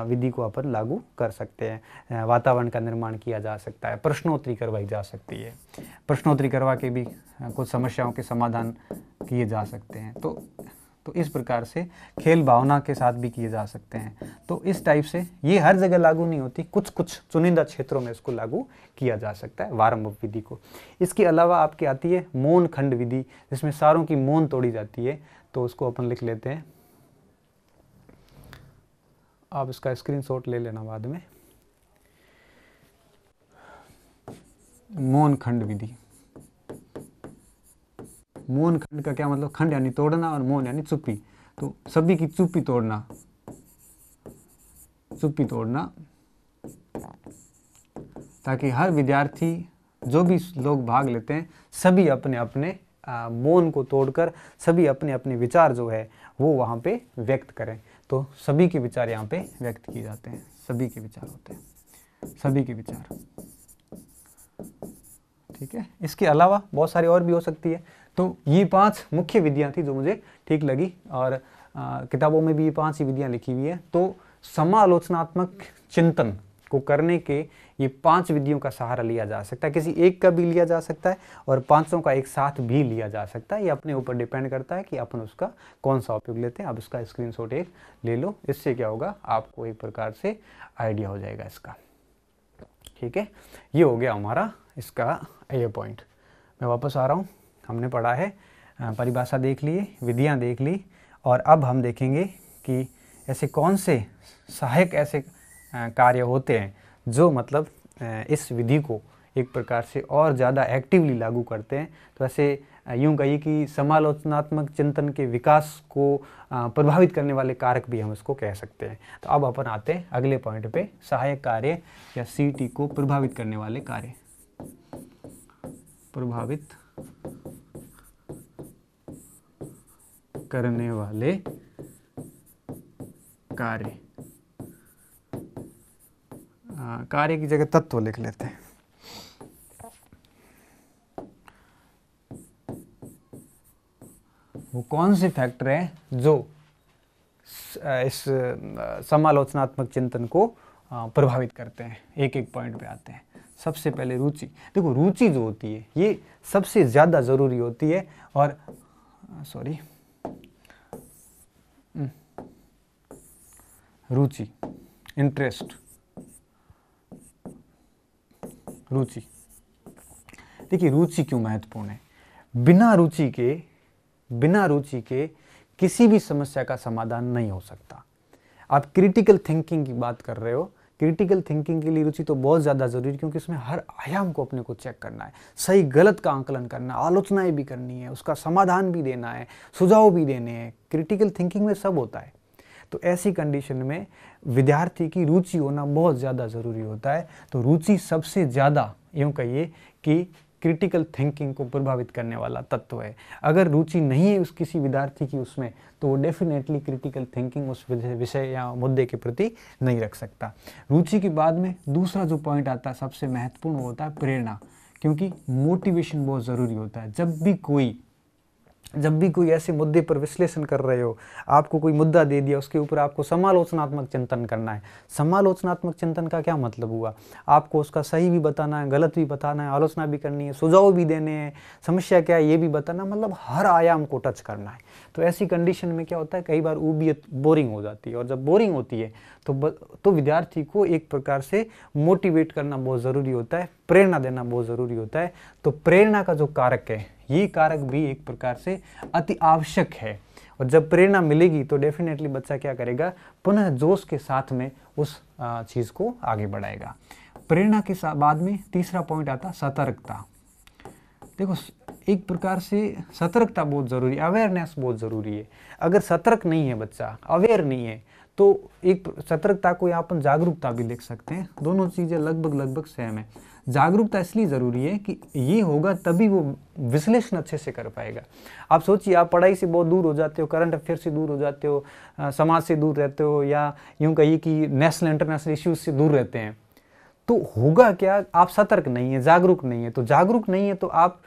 S1: विधि को अपन लागू कर सकते हैं वातावरण का निर्माण किया जा सकता है प्रश्नोत्तरी करवाई जा सकती है प्रश्नोत्तरी करवा के भी कुछ समस्याओं के समाधान किए जा सकते हैं तो तो इस प्रकार से खेल भावना के साथ भी किए जा सकते हैं तो इस टाइप से ये हर जगह लागू नहीं होती कुछ कुछ चुनिंदा क्षेत्रों में इसको लागू किया जा सकता है वारंभ विधि को इसके अलावा आपकी आती है मौन खंड विधि जिसमें सारों की मौन तोड़ी जाती है तो उसको अपन लिख लेते हैं आप इसका स्क्रीन ले लेना बाद में मौन खंड विधि मोहन खंड का क्या मतलब खंड यानी तोड़ना और मोहन यानी चुप्पी तो सभी की चुप्पी तोड़ना चुप्पी तोड़ना ताकि हर विद्यार्थी जो भी लोग भाग लेते हैं सभी अपने अपने मौन को तोड़कर सभी अपने अपने विचार जो है वो वहाँ पे व्यक्त करें तो सभी के विचार यहाँ पे व्यक्त किए जाते हैं सभी के विचार होते हैं सभी के विचार ठीक है इसके अलावा बहुत सारी और भी हो सकती है तो ये पांच मुख्य विधियाँ थी जो मुझे ठीक लगी और आ, किताबों में भी ये पांच ही विधियाँ लिखी हुई है तो समालोचनात्मक चिंतन को करने के ये पांच विधियों का सहारा लिया जा सकता है किसी एक का भी लिया जा सकता है और पांचों का एक साथ भी लिया जा सकता है ये अपने ऊपर डिपेंड करता है कि अपन उसका कौन सा उपयोग लेते हैं आप उसका स्क्रीनशॉट एक ले लो इससे क्या होगा आपको एक प्रकार से आइडिया हो जाएगा इसका ठीक है ये हो गया हमारा इसका ये पॉइंट मैं वापस आ रहा हूँ हमने पढ़ा है परिभाषा देख ली विधियाँ देख ली और अब हम देखेंगे कि ऐसे कौन से सहायक ऐसे कार्य होते हैं जो मतलब इस विधि को एक प्रकार से और ज़्यादा एक्टिवली लागू करते हैं तो ऐसे यूँ कहिए कि समालोचनात्मक चिंतन के विकास को प्रभावित करने वाले कारक भी हम इसको कह सकते हैं तो अब अपन आते हैं अगले पॉइंट पे सहायक कार्य या सीटी को प्रभावित करने वाले कार्य प्रभावित करने वाले कार्य कार्य की जगह तत्व लिख लेते हैं वो कौन से फैक्टर हैं जो इस समालोचनात्मक चिंतन को प्रभावित करते हैं एक एक पॉइंट पे आते हैं सबसे पहले रुचि देखो रुचि जो होती है ये सबसे ज़्यादा ज़रूरी होती है और सॉरी रुचि इंटरेस्ट रुचि देखिए रुचि क्यों महत्वपूर्ण है बिना रुचि के बिना रुचि के किसी भी समस्या का समाधान नहीं हो सकता आप क्रिटिकल थिंकिंग की बात कर रहे हो क्रिटिकल थिंकिंग के लिए रुचि तो बहुत ज़्यादा जरूरी है क्योंकि उसमें हर आयाम को अपने को चेक करना है सही गलत का आंकलन करना आलोचनाएं भी करनी है उसका समाधान भी देना है सुझाव भी देने हैं क्रिटिकल थिंकिंग में सब होता है तो ऐसी कंडीशन में विद्यार्थी की रुचि होना बहुत ज़्यादा ज़रूरी होता है तो रुचि सबसे ज़्यादा यूँ कहिए कि क्रिटिकल थिंकिंग को प्रभावित करने वाला तत्व है अगर रुचि नहीं है उस किसी विद्यार्थी की उसमें तो वो डेफिनेटली क्रिटिकल थिंकिंग उस विषय या मुद्दे के प्रति नहीं रख सकता रुचि के बाद में दूसरा जो पॉइंट आता है सबसे महत्वपूर्ण होता है प्रेरणा क्योंकि मोटिवेशन बहुत ज़रूरी होता है जब भी कोई जब भी कोई ऐसे मुद्दे पर विश्लेषण कर रहे हो आपको कोई मुद्दा दे दिया उसके ऊपर आपको समालोचनात्मक चिंतन करना है समालोचनात्मक चिंतन का क्या मतलब हुआ आपको उसका सही भी बताना है गलत भी बताना है आलोचना भी करनी है सुझाव भी देने हैं समस्या क्या है ये भी बताना मतलब हर आयाम को टच करना है तो ऐसी कंडीशन में क्या होता है कई बार ऊबियत बोरिंग हो जाती है और जब बोरिंग होती है तो ब, तो विद्यार्थी को एक प्रकार से मोटिवेट करना बहुत ज़रूरी होता है प्रेरणा देना बहुत ज़रूरी होता है तो प्रेरणा का जो कारक है ये कारक भी एक प्रकार से अति आवश्यक है और जब प्रेरणा मिलेगी तो डेफिनेटली बच्चा क्या करेगा पुनः जोश के साथ में उस चीज़ को आगे बढ़ाएगा प्रेरणा के साथ बाद में तीसरा पॉइंट आता सतर्कता देखो एक प्रकार से सतर्कता बहुत ज़रूरी है अवेयरनेस बहुत ज़रूरी है अगर सतर्क नहीं है बच्चा अवेयर नहीं है तो एक सतर्कता को या अपन जागरूकता भी देख सकते हैं दोनों चीज़ें लगभग लगभग सेम है जागरूकता इसलिए ज़रूरी है कि ये होगा तभी वो विश्लेषण अच्छे से कर पाएगा आप सोचिए आप पढ़ाई से बहुत दूर हो जाते हो करंट अफेयर से दूर हो जाते हो समाज से दूर रहते हो या यूँ कहिए कि नेशनल इंटरनेशनल इश्यूज़ से दूर रहते हैं तो होगा क्या आप सतर्क नहीं है जागरूक नहीं है तो जागरूक नहीं है तो आप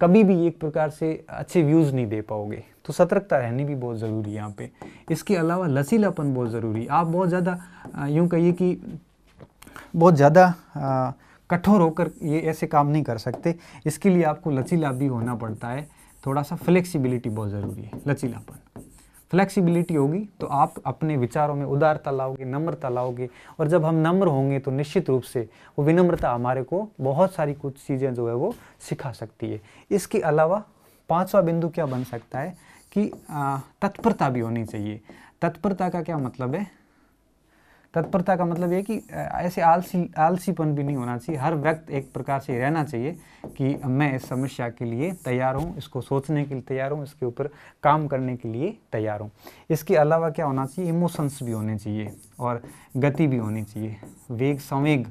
S1: कभी भी एक प्रकार से अच्छे व्यूज़ नहीं दे पाओगे तो सतर्कता रहनी भी बहुत ज़रूरी है यहाँ पे इसके अलावा लचीलापन बहुत ज़रूरी आप बहुत ज़्यादा यूँ कहिए कि बहुत ज़्यादा कठोर होकर ये ऐसे काम नहीं कर सकते इसके लिए आपको लचीला भी होना पड़ता है थोड़ा सा फ्लेक्सिबिलिटी बहुत ज़रूरी है लचीलापन फ्लेक्सिबिलिटी होगी तो आप अपने विचारों में उदारता लाओगे नम्रता लाओगे और जब हम नम्र होंगे तो निश्चित रूप से वो विनम्रता हमारे को बहुत सारी कुछ चीज़ें जो है वो सिखा सकती है इसके अलावा पाँचवा बिंदु क्या बन सकता है कि तत्परता भी होनी चाहिए तत्परता का क्या मतलब है तत्परता का मतलब ये कि ऐसे आलसी आलसीपन भी नहीं होना चाहिए हर वक्त एक प्रकार से रहना चाहिए कि मैं इस समस्या के लिए तैयार हूँ इसको सोचने के लिए तैयार हूँ इसके ऊपर काम करने के लिए तैयार हूँ इसके अलावा क्या होना चाहिए इमोशंस भी होने चाहिए और गति भी होनी चाहिए वेग संवेग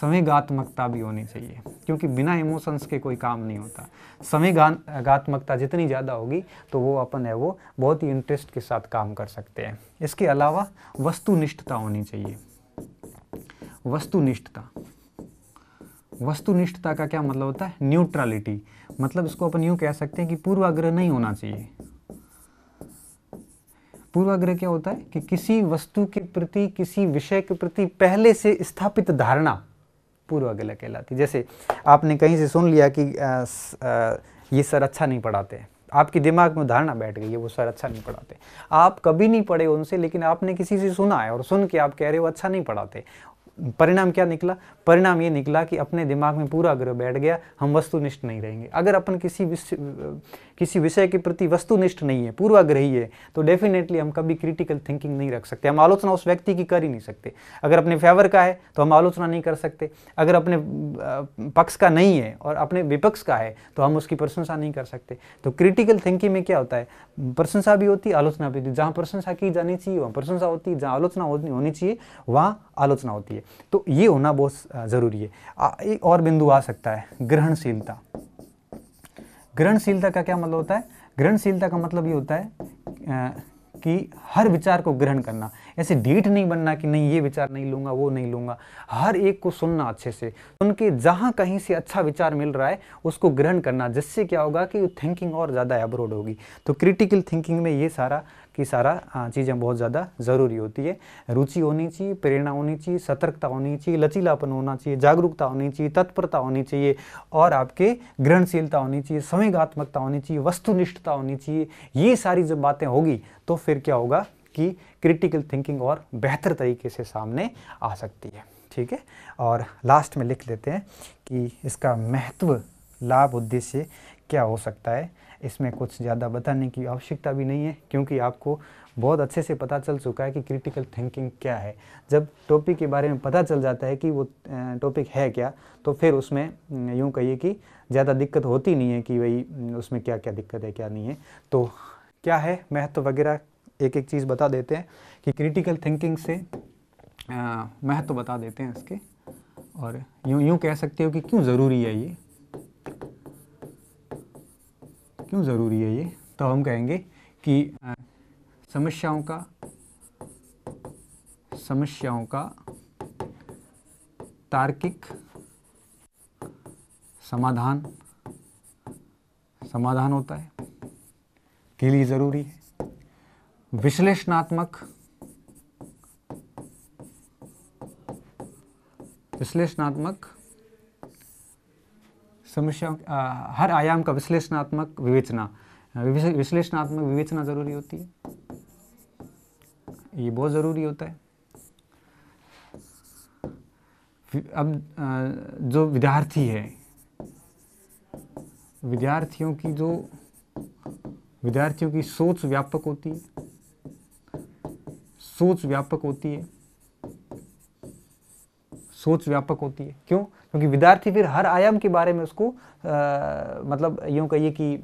S1: संवेगात्मकता भी होनी चाहिए क्योंकि बिना इमोशंस के कोई काम नहीं होता संवेगात्मकता जितनी ज़्यादा होगी तो वो अपन है वो बहुत ही इंटरेस्ट के साथ काम कर सकते हैं इसके अलावा वस्तुनिष्ठता होनी चाहिए वस्तुनिष्ठता वस्तुनिष्ठता का क्या मतलब होता है न्यूट्रलिटी मतलब इसको अपन यूँ कह सकते हैं कि पूर्वाग्रह नहीं होना चाहिए पूर्वाग्रह क्या होता है कि किसी वस्तु के प्रति किसी विषय के प्रति पहले से स्थापित धारणा पूर्वाग्रह कहलाती जैसे आपने कहीं से सुन लिया कि आ, स, आ, ये सर अच्छा नहीं पढ़ाते आपके दिमाग में धारणा बैठ गई है वो सर अच्छा नहीं पढ़ाते आप कभी नहीं पढ़े उनसे लेकिन आपने किसी से सुना है और सुन के आप कह रहे हो अच्छा नहीं पढ़ाते परिणाम क्या निकला परिणाम ये निकला कि अपने दिमाग में पूरा ग्रह बैठ गया हम वस्तुनिष्ठ नहीं रहेंगे अगर अपन किसी किसी विषय के प्रति वस्तुनिष्ठ नहीं है पूर्वाग्रही है तो डेफिनेटली हम कभी क्रिटिकल थिंकिंग नहीं रख सकते हम आलोचना उस व्यक्ति की कर ही नहीं सकते अगर अपने फेवर का है तो हम आलोचना नहीं कर सकते अगर अपने पक्ष का नहीं है और अपने विपक्ष का है तो हम उसकी प्रशंसा नहीं कर सकते तो क्रिटिकल थिंकिंग में क्या होता है प्रशंसा भी होती है आलोचना भी होती जहाँ प्रशंसा की जानी चाहिए वहाँ प्रशंसा होती है जहाँ आलोचना होनी चाहिए वहाँ आलोचना होती है तो ये होना बहुत ज़रूरी है एक और बिंदु आ सकता है ग्रहणशीलता ग्रहणशीलता का क्या मतलब होता है ग्रहणशीलता का मतलब ये होता है कि हर विचार को ग्रहण करना ऐसे डेट नहीं बनना कि नहीं ये विचार नहीं लूंगा वो नहीं लूँगा हर एक को सुनना अच्छे से उनके जहाँ कहीं से अच्छा विचार मिल रहा है उसको ग्रहण करना जिससे क्या होगा कि थिंकिंग और ज़्यादा एब्रोड होगी तो क्रिटिकल थिंकिंग में ये सारा कि सारा चीज़ें बहुत ज़्यादा ज़रूरी होती है रुचि होनी चाहिए प्रेरणा होनी चाहिए सतर्कता होनी चाहिए लचीलापन होना चाहिए जागरूकता होनी चाहिए तत्परता होनी चाहिए और आपके ग्रहणशीलता होनी चाहिए संवेगात्मकता होनी चाहिए वस्तुनिष्ठता होनी चाहिए ये सारी जब बातें होगी तो फिर क्या होगा कि क्रिटिकल थिंकिंग और बेहतर तरीके से सामने आ सकती है ठीक है और लास्ट में लिख लेते हैं कि इसका महत्व लाभ उद्देश्य क्या हो सकता है इसमें कुछ ज़्यादा बताने की आवश्यकता भी नहीं है क्योंकि आपको बहुत अच्छे से पता चल चुका है कि क्रिटिकल थिंकिंग क्या है जब टॉपिक के बारे में पता चल जाता है कि वो टॉपिक है क्या तो फिर उसमें यूँ कहिए कि ज़्यादा दिक्कत होती नहीं है कि भाई उसमें क्या क्या दिक्कत है क्या नहीं है तो क्या है महत्व वगैरह एक एक चीज़ बता देते हैं कि क्रिटिकल थिंकिंग से महत्व बता देते हैं इसके और यूँ यूँ कह सकते हो कि क्यों ज़रूरी है ये क्यों ज़रूरी है ये तो हम कहेंगे कि समस्याओं का समस्याओं का तार्किक समाधान समाधान होता है के लिए ज़रूरी है विश्लेषणात्मक विश्लेषणात्मक समस्याओं हर आयाम का विश्लेषणात्मक विवेचना विश्लेषणात्मक विवेचना ज़रूरी होती है ये बहुत ज़रूरी होता है अब जो विद्यार्थी है विद्यार्थियों की जो विद्यार्थियों की सोच व्यापक होती है सोच व्यापक होती है सोच व्यापक होती है क्यों क्योंकि विद्यार्थी फिर हर आयाम के बारे में उसको आ, मतलब यूँ कहिए कि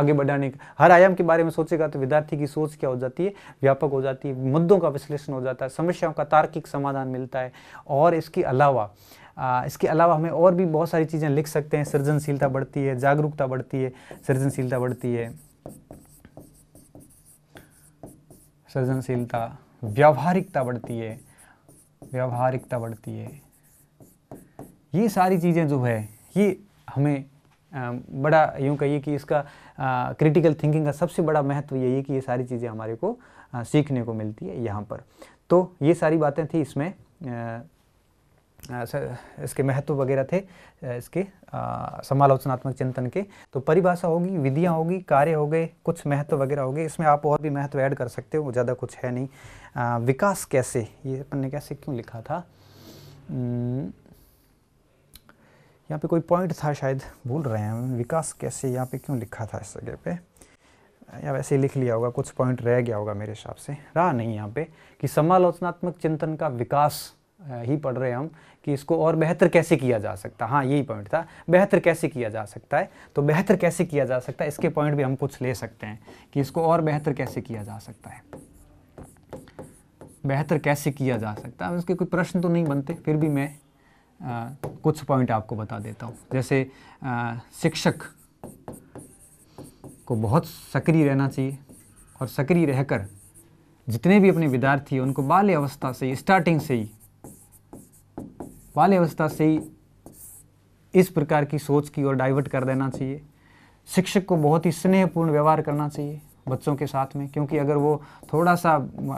S1: आगे बढ़ाने का हर आयाम के बारे में सोचेगा तो विद्यार्थी की सोच क्या हो जाती है व्यापक हो जाती है मुद्दों का विश्लेषण हो जाता है समस्याओं का तार्किक समाधान मिलता है और इसके अलावा आ, इसके अलावा हमें और भी बहुत सारी चीज़ें लिख सकते हैं सृजनशीलता बढ़ती है जागरूकता बढ़ती है सृजनशीलता बढ़ती है सृजनशीलता व्यावहारिकता बढ़ती है व्यवहारिकता बढ़ती है ये सारी चीज़ें जो है ये हमें बड़ा यूँ कहिए कि इसका क्रिटिकल थिंकिंग का सबसे बड़ा महत्व यही है कि ये सारी चीज़ें हमारे को सीखने को मिलती है यहाँ पर तो ये सारी बातें थी इसमें इसके महत्व वगैरह थे इसके समालोचनात्मक चिंतन के तो परिभाषा होगी विधियाँ होगी कार्य हो गए कुछ महत्व वगैरह हो गए इसमें आप और भी महत्व ऐड कर सकते हो ज़्यादा कुछ है नहीं आ, विकास कैसे ये अपन ने कैसे क्यों लिखा था यहाँ पे कोई पॉइंट था शायद भूल रहे हैं विकास कैसे यहाँ पे क्यों लिखा था इस जगह पे या वैसे ही लिख लिया होगा कुछ पॉइंट रह गया होगा मेरे हिसाब से रहा नहीं यहाँ पे कि समालोचनात्मक चिंतन का विकास ही पढ़ रहे हैं हम कि इसको और बेहतर कैसे किया जा सकता हाँ यही पॉइंट था बेहतर कैसे किया जा सकता है तो बेहतर कैसे किया जा सकता है इसके पॉइंट भी हम कुछ ले सकते हैं कि इसको और बेहतर कैसे किया जा सकता है बेहतर कैसे किया जा सकता है उसके कोई प्रश्न तो नहीं बनते फिर भी मैं आ, कुछ पॉइंट आपको बता देता हूँ जैसे आ, शिक्षक को बहुत सक्रिय रहना चाहिए और सक्रिय रहकर जितने भी अपने विद्यार्थी हैं उनको बाल्य अवस्था से स्टार्टिंग से ही बाल्यवस्था से ही इस प्रकार की सोच की ओर डाइवर्ट कर देना चाहिए शिक्षक को बहुत ही स्नेहपूर्ण व्यवहार करना चाहिए बच्चों के साथ में क्योंकि अगर वो थोड़ा सा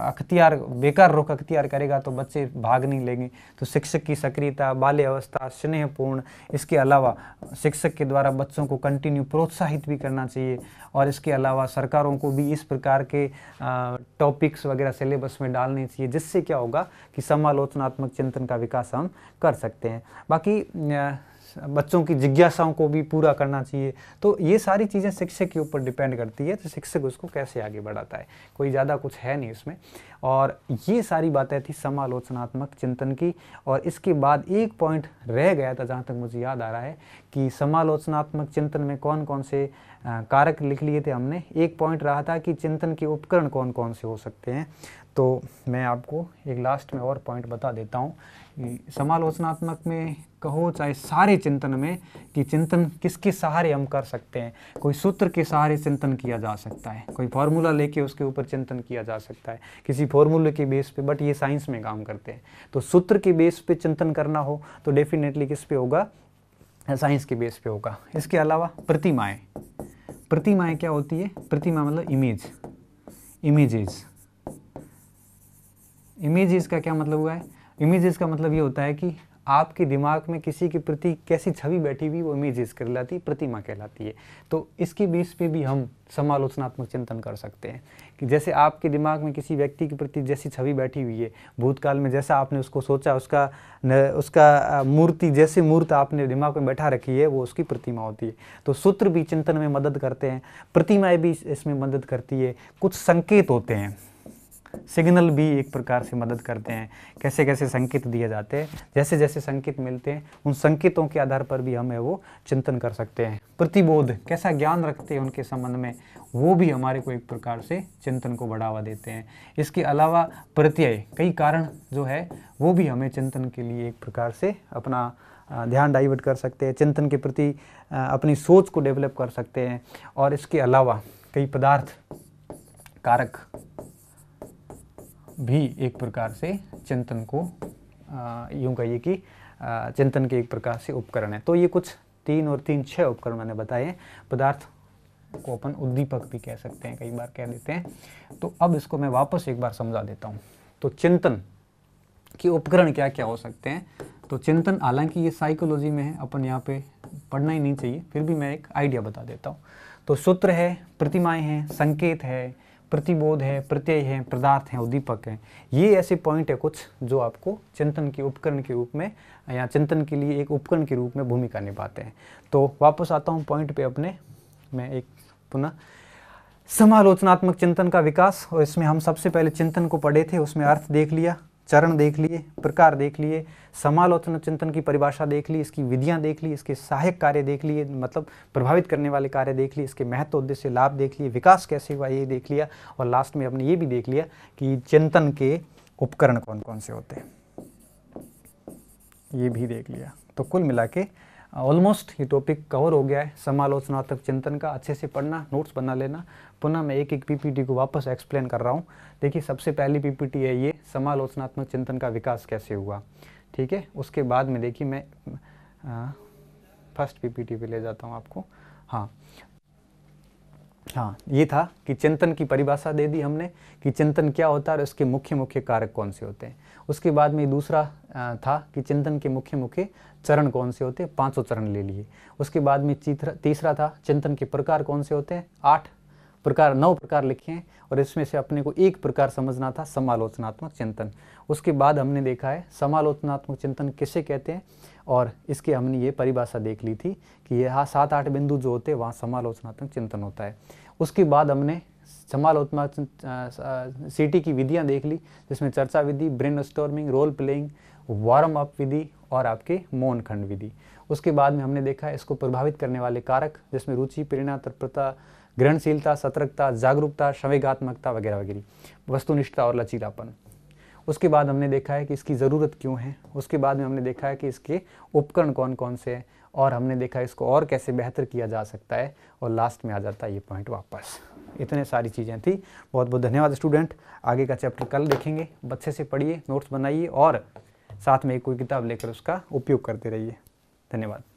S1: अख्तियार बेकार रुख अख्तियार करेगा तो बच्चे भाग नहीं लेंगे तो शिक्षक की सक्रियता बाल्य अवस्था स्नेहपूर्ण इसके अलावा शिक्षक के द्वारा बच्चों को कंटिन्यू प्रोत्साहित भी करना चाहिए और इसके अलावा सरकारों को भी इस प्रकार के टॉपिक्स वगैरह सिलेबस में डालने चाहिए जिससे क्या होगा कि समालोचनात्मक चिंतन का विकास हम कर सकते हैं बाकी बच्चों की जिज्ञासाओं को भी पूरा करना चाहिए तो ये सारी चीज़ें शिक्षक के ऊपर डिपेंड करती है तो शिक्षक उसको कैसे आगे बढ़ाता है कोई ज़्यादा कुछ है नहीं उसमें और ये सारी बातें थी समालोचनात्मक चिंतन की और इसके बाद एक पॉइंट रह गया था जहाँ तक मुझे याद आ रहा है कि समालोचनात्मक चिंतन में कौन कौन से कारक लिख लिए थे हमने एक पॉइंट रहा था कि चिंतन के उपकरण कौन कौन से हो सकते हैं तो मैं आपको एक लास्ट में और पॉइंट बता देता हूँ समालोचनात्मक में कहो चाहे सारे चिंतन में कि चिंतन किसके सहारे हम कर सकते हैं कोई सूत्र के सहारे चिंतन किया जा सकता है कोई फार्मूला लेके उसके ऊपर चिंतन किया जा सकता है किसी फार्मूले के बेस पे बट ये साइंस में काम करते हैं तो सूत्र के बेस पे चिंतन करना हो तो डेफिनेटली किस पे होगा साइंस के बेस पे होगा इसके अलावा प्रतिमाएँ प्रतिमाएं क्या होती है प्रतिमा मतलब इमेज इमेजेस इमेजेस का क्या मतलब हुआ है इमेजेस का मतलब ये होता है कि आपके दिमाग में किसी के प्रति कैसी छवि बैठी हुई वो इमेजेस कहलाती प्रतिमा कहलाती है तो इसके बीच पे भी हम समालोचनात्मक चिंतन कर सकते हैं कि जैसे आपके दिमाग में किसी व्यक्ति के प्रति जैसी छवि बैठी हुई है भूतकाल में जैसा आपने उसको सोचा उसका न, उसका मूर्ति जैसे मूर्त आपने दिमाग में बैठा रखी है वो उसकी प्रतिमा होती है तो सूत्र भी चिंतन में मदद करते हैं प्रतिमाएँ भी इसमें मदद करती है कुछ संकेत होते हैं सिग्नल भी एक प्रकार से मदद करते हैं कैसे कैसे संकेत दिए जाते हैं जैसे जैसे संकेत मिलते हैं उन संकेतों के आधार पर भी हम है वो चिंतन कर सकते हैं प्रतिबोध कैसा ज्ञान रखते हैं उनके संबंध में वो भी हमारे को एक प्रकार से चिंतन को बढ़ावा देते हैं इसके अलावा प्रत्यय कई कारण जो है वो भी हमें चिंतन के लिए एक प्रकार से अपना ध्यान डाइवर्ट कर सकते हैं चिंतन के प्रति अपनी सोच को डेवलप कर सकते हैं और इसके अलावा कई पदार्थ कारक भी एक प्रकार से चिंतन को यूँ कहिए कि चिंतन के एक प्रकार से उपकरण है तो ये कुछ तीन और तीन छः उपकरण मैंने बताए पदार्थ को अपन उद्दीपक भी कह सकते हैं कई बार कह देते हैं तो अब इसको मैं वापस एक बार समझा देता हूँ तो चिंतन के उपकरण क्या क्या हो सकते हैं तो चिंतन हालांकि ये साइकोलॉजी में है अपन यहाँ पे पढ़ना ही नहीं चाहिए फिर भी मैं एक आइडिया बता देता हूँ तो सूत्र है प्रतिमाएँ हैं संकेत है प्रतिबोध है प्रत्यय है पदार्थ हैं उद्दीपक हैं ये ऐसे पॉइंट है कुछ जो आपको चिंतन के उपकरण के रूप में या चिंतन के लिए एक उपकरण के रूप में भूमिका निभाते हैं तो वापस आता हूँ पॉइंट पे अपने में एक पुनः समालोचनात्मक चिंतन का विकास और इसमें हम सबसे पहले चिंतन को पढ़े थे उसमें अर्थ देख लिया चरण देख लिए प्रकार देख लिए समालोचना चिंतन की परिभाषा देख ली इसकी विधियां देख ली इसके सहायक कार्य देख लिए मतलब प्रभावित करने वाले कार्य देख लिए इसके महत्व उद्देश्य लाभ देख लिए विकास कैसे हुआ ये देख लिया और लास्ट में हमने ये भी देख लिया कि चिंतन के उपकरण कौन कौन से होते हैं ये भी देख लिया तो कुल मिला के ऑलमोस्ट ये टॉपिक कवर हो गया है समालोचनात्मक चिंतन का अच्छे से पढ़ना नोट्स बना लेना पुनः मैं एक एक पीपीटी को वापस एक्सप्लेन कर रहा हूँ देखिए सबसे पहली पीपीटी है ये समालोचनात्मक चिंतन का विकास कैसे हुआ ठीक है उसके बाद में देखिए मैं फर्स्ट पीपीटी पे ले जाता हूँ आपको हाँ हाँ ये था कि चिंतन की परिभाषा दे दी हमने कि चिंतन क्या होता है और इसके मुख्य मुख्य कारक कौन से होते हैं उसके बाद में दूसरा था कि चिंतन के मुख्य मुख्य चरण कौन से होते हैं पाँचों चरण ले लिए उसके बाद में तीसरा था चिंतन के प्रकार कौन से होते हैं आठ प्रकार नौ प्रकार लिखे हैं और इसमें से अपने को एक प्रकार समझना था समालोचनात्मक चिंतन उसके बाद हमने देखा है समालोचनात्मक चिंतन किसे कहते हैं और इसकी हमने ये परिभाषा देख ली थी कि यह सात आठ बिंदु जो होते हैं वहाँ समालोचनात्मक चिंतन होता है उसके बाद हमने संभाल उत्मा सीटी की विधियां देख ली जिसमें चर्चा विधि brain storming role playing warm up विधि और आपके मौन खंड विधि उसके बाद में हमने देखा इसको प्रभावित करने वाले कारक जिसमें रुचि प्रेरणा तत्परता ग्रहणशीलता सतर्कता जागरूकता संवेगात्मकता वगैरह वगैरह वस्तुनिष्ठता और लचीलापन उसके बाद हमने देखा है कि इसकी ज़रूरत क्यों है उसके बाद में हमने देखा है कि इसके उपकरण कौन कौन से हैं और हमने देखा इसको और कैसे बेहतर किया जा सकता है और लास्ट में आ जाता है ये पॉइंट वापस इतने सारी चीज़ें थी बहुत बहुत धन्यवाद स्टूडेंट आगे का चैप्टर कल देखेंगे बच्चे से पढ़िए नोट्स बनाइए और साथ में कोई किताब लेकर उसका उपयोग करते रहिए धन्यवाद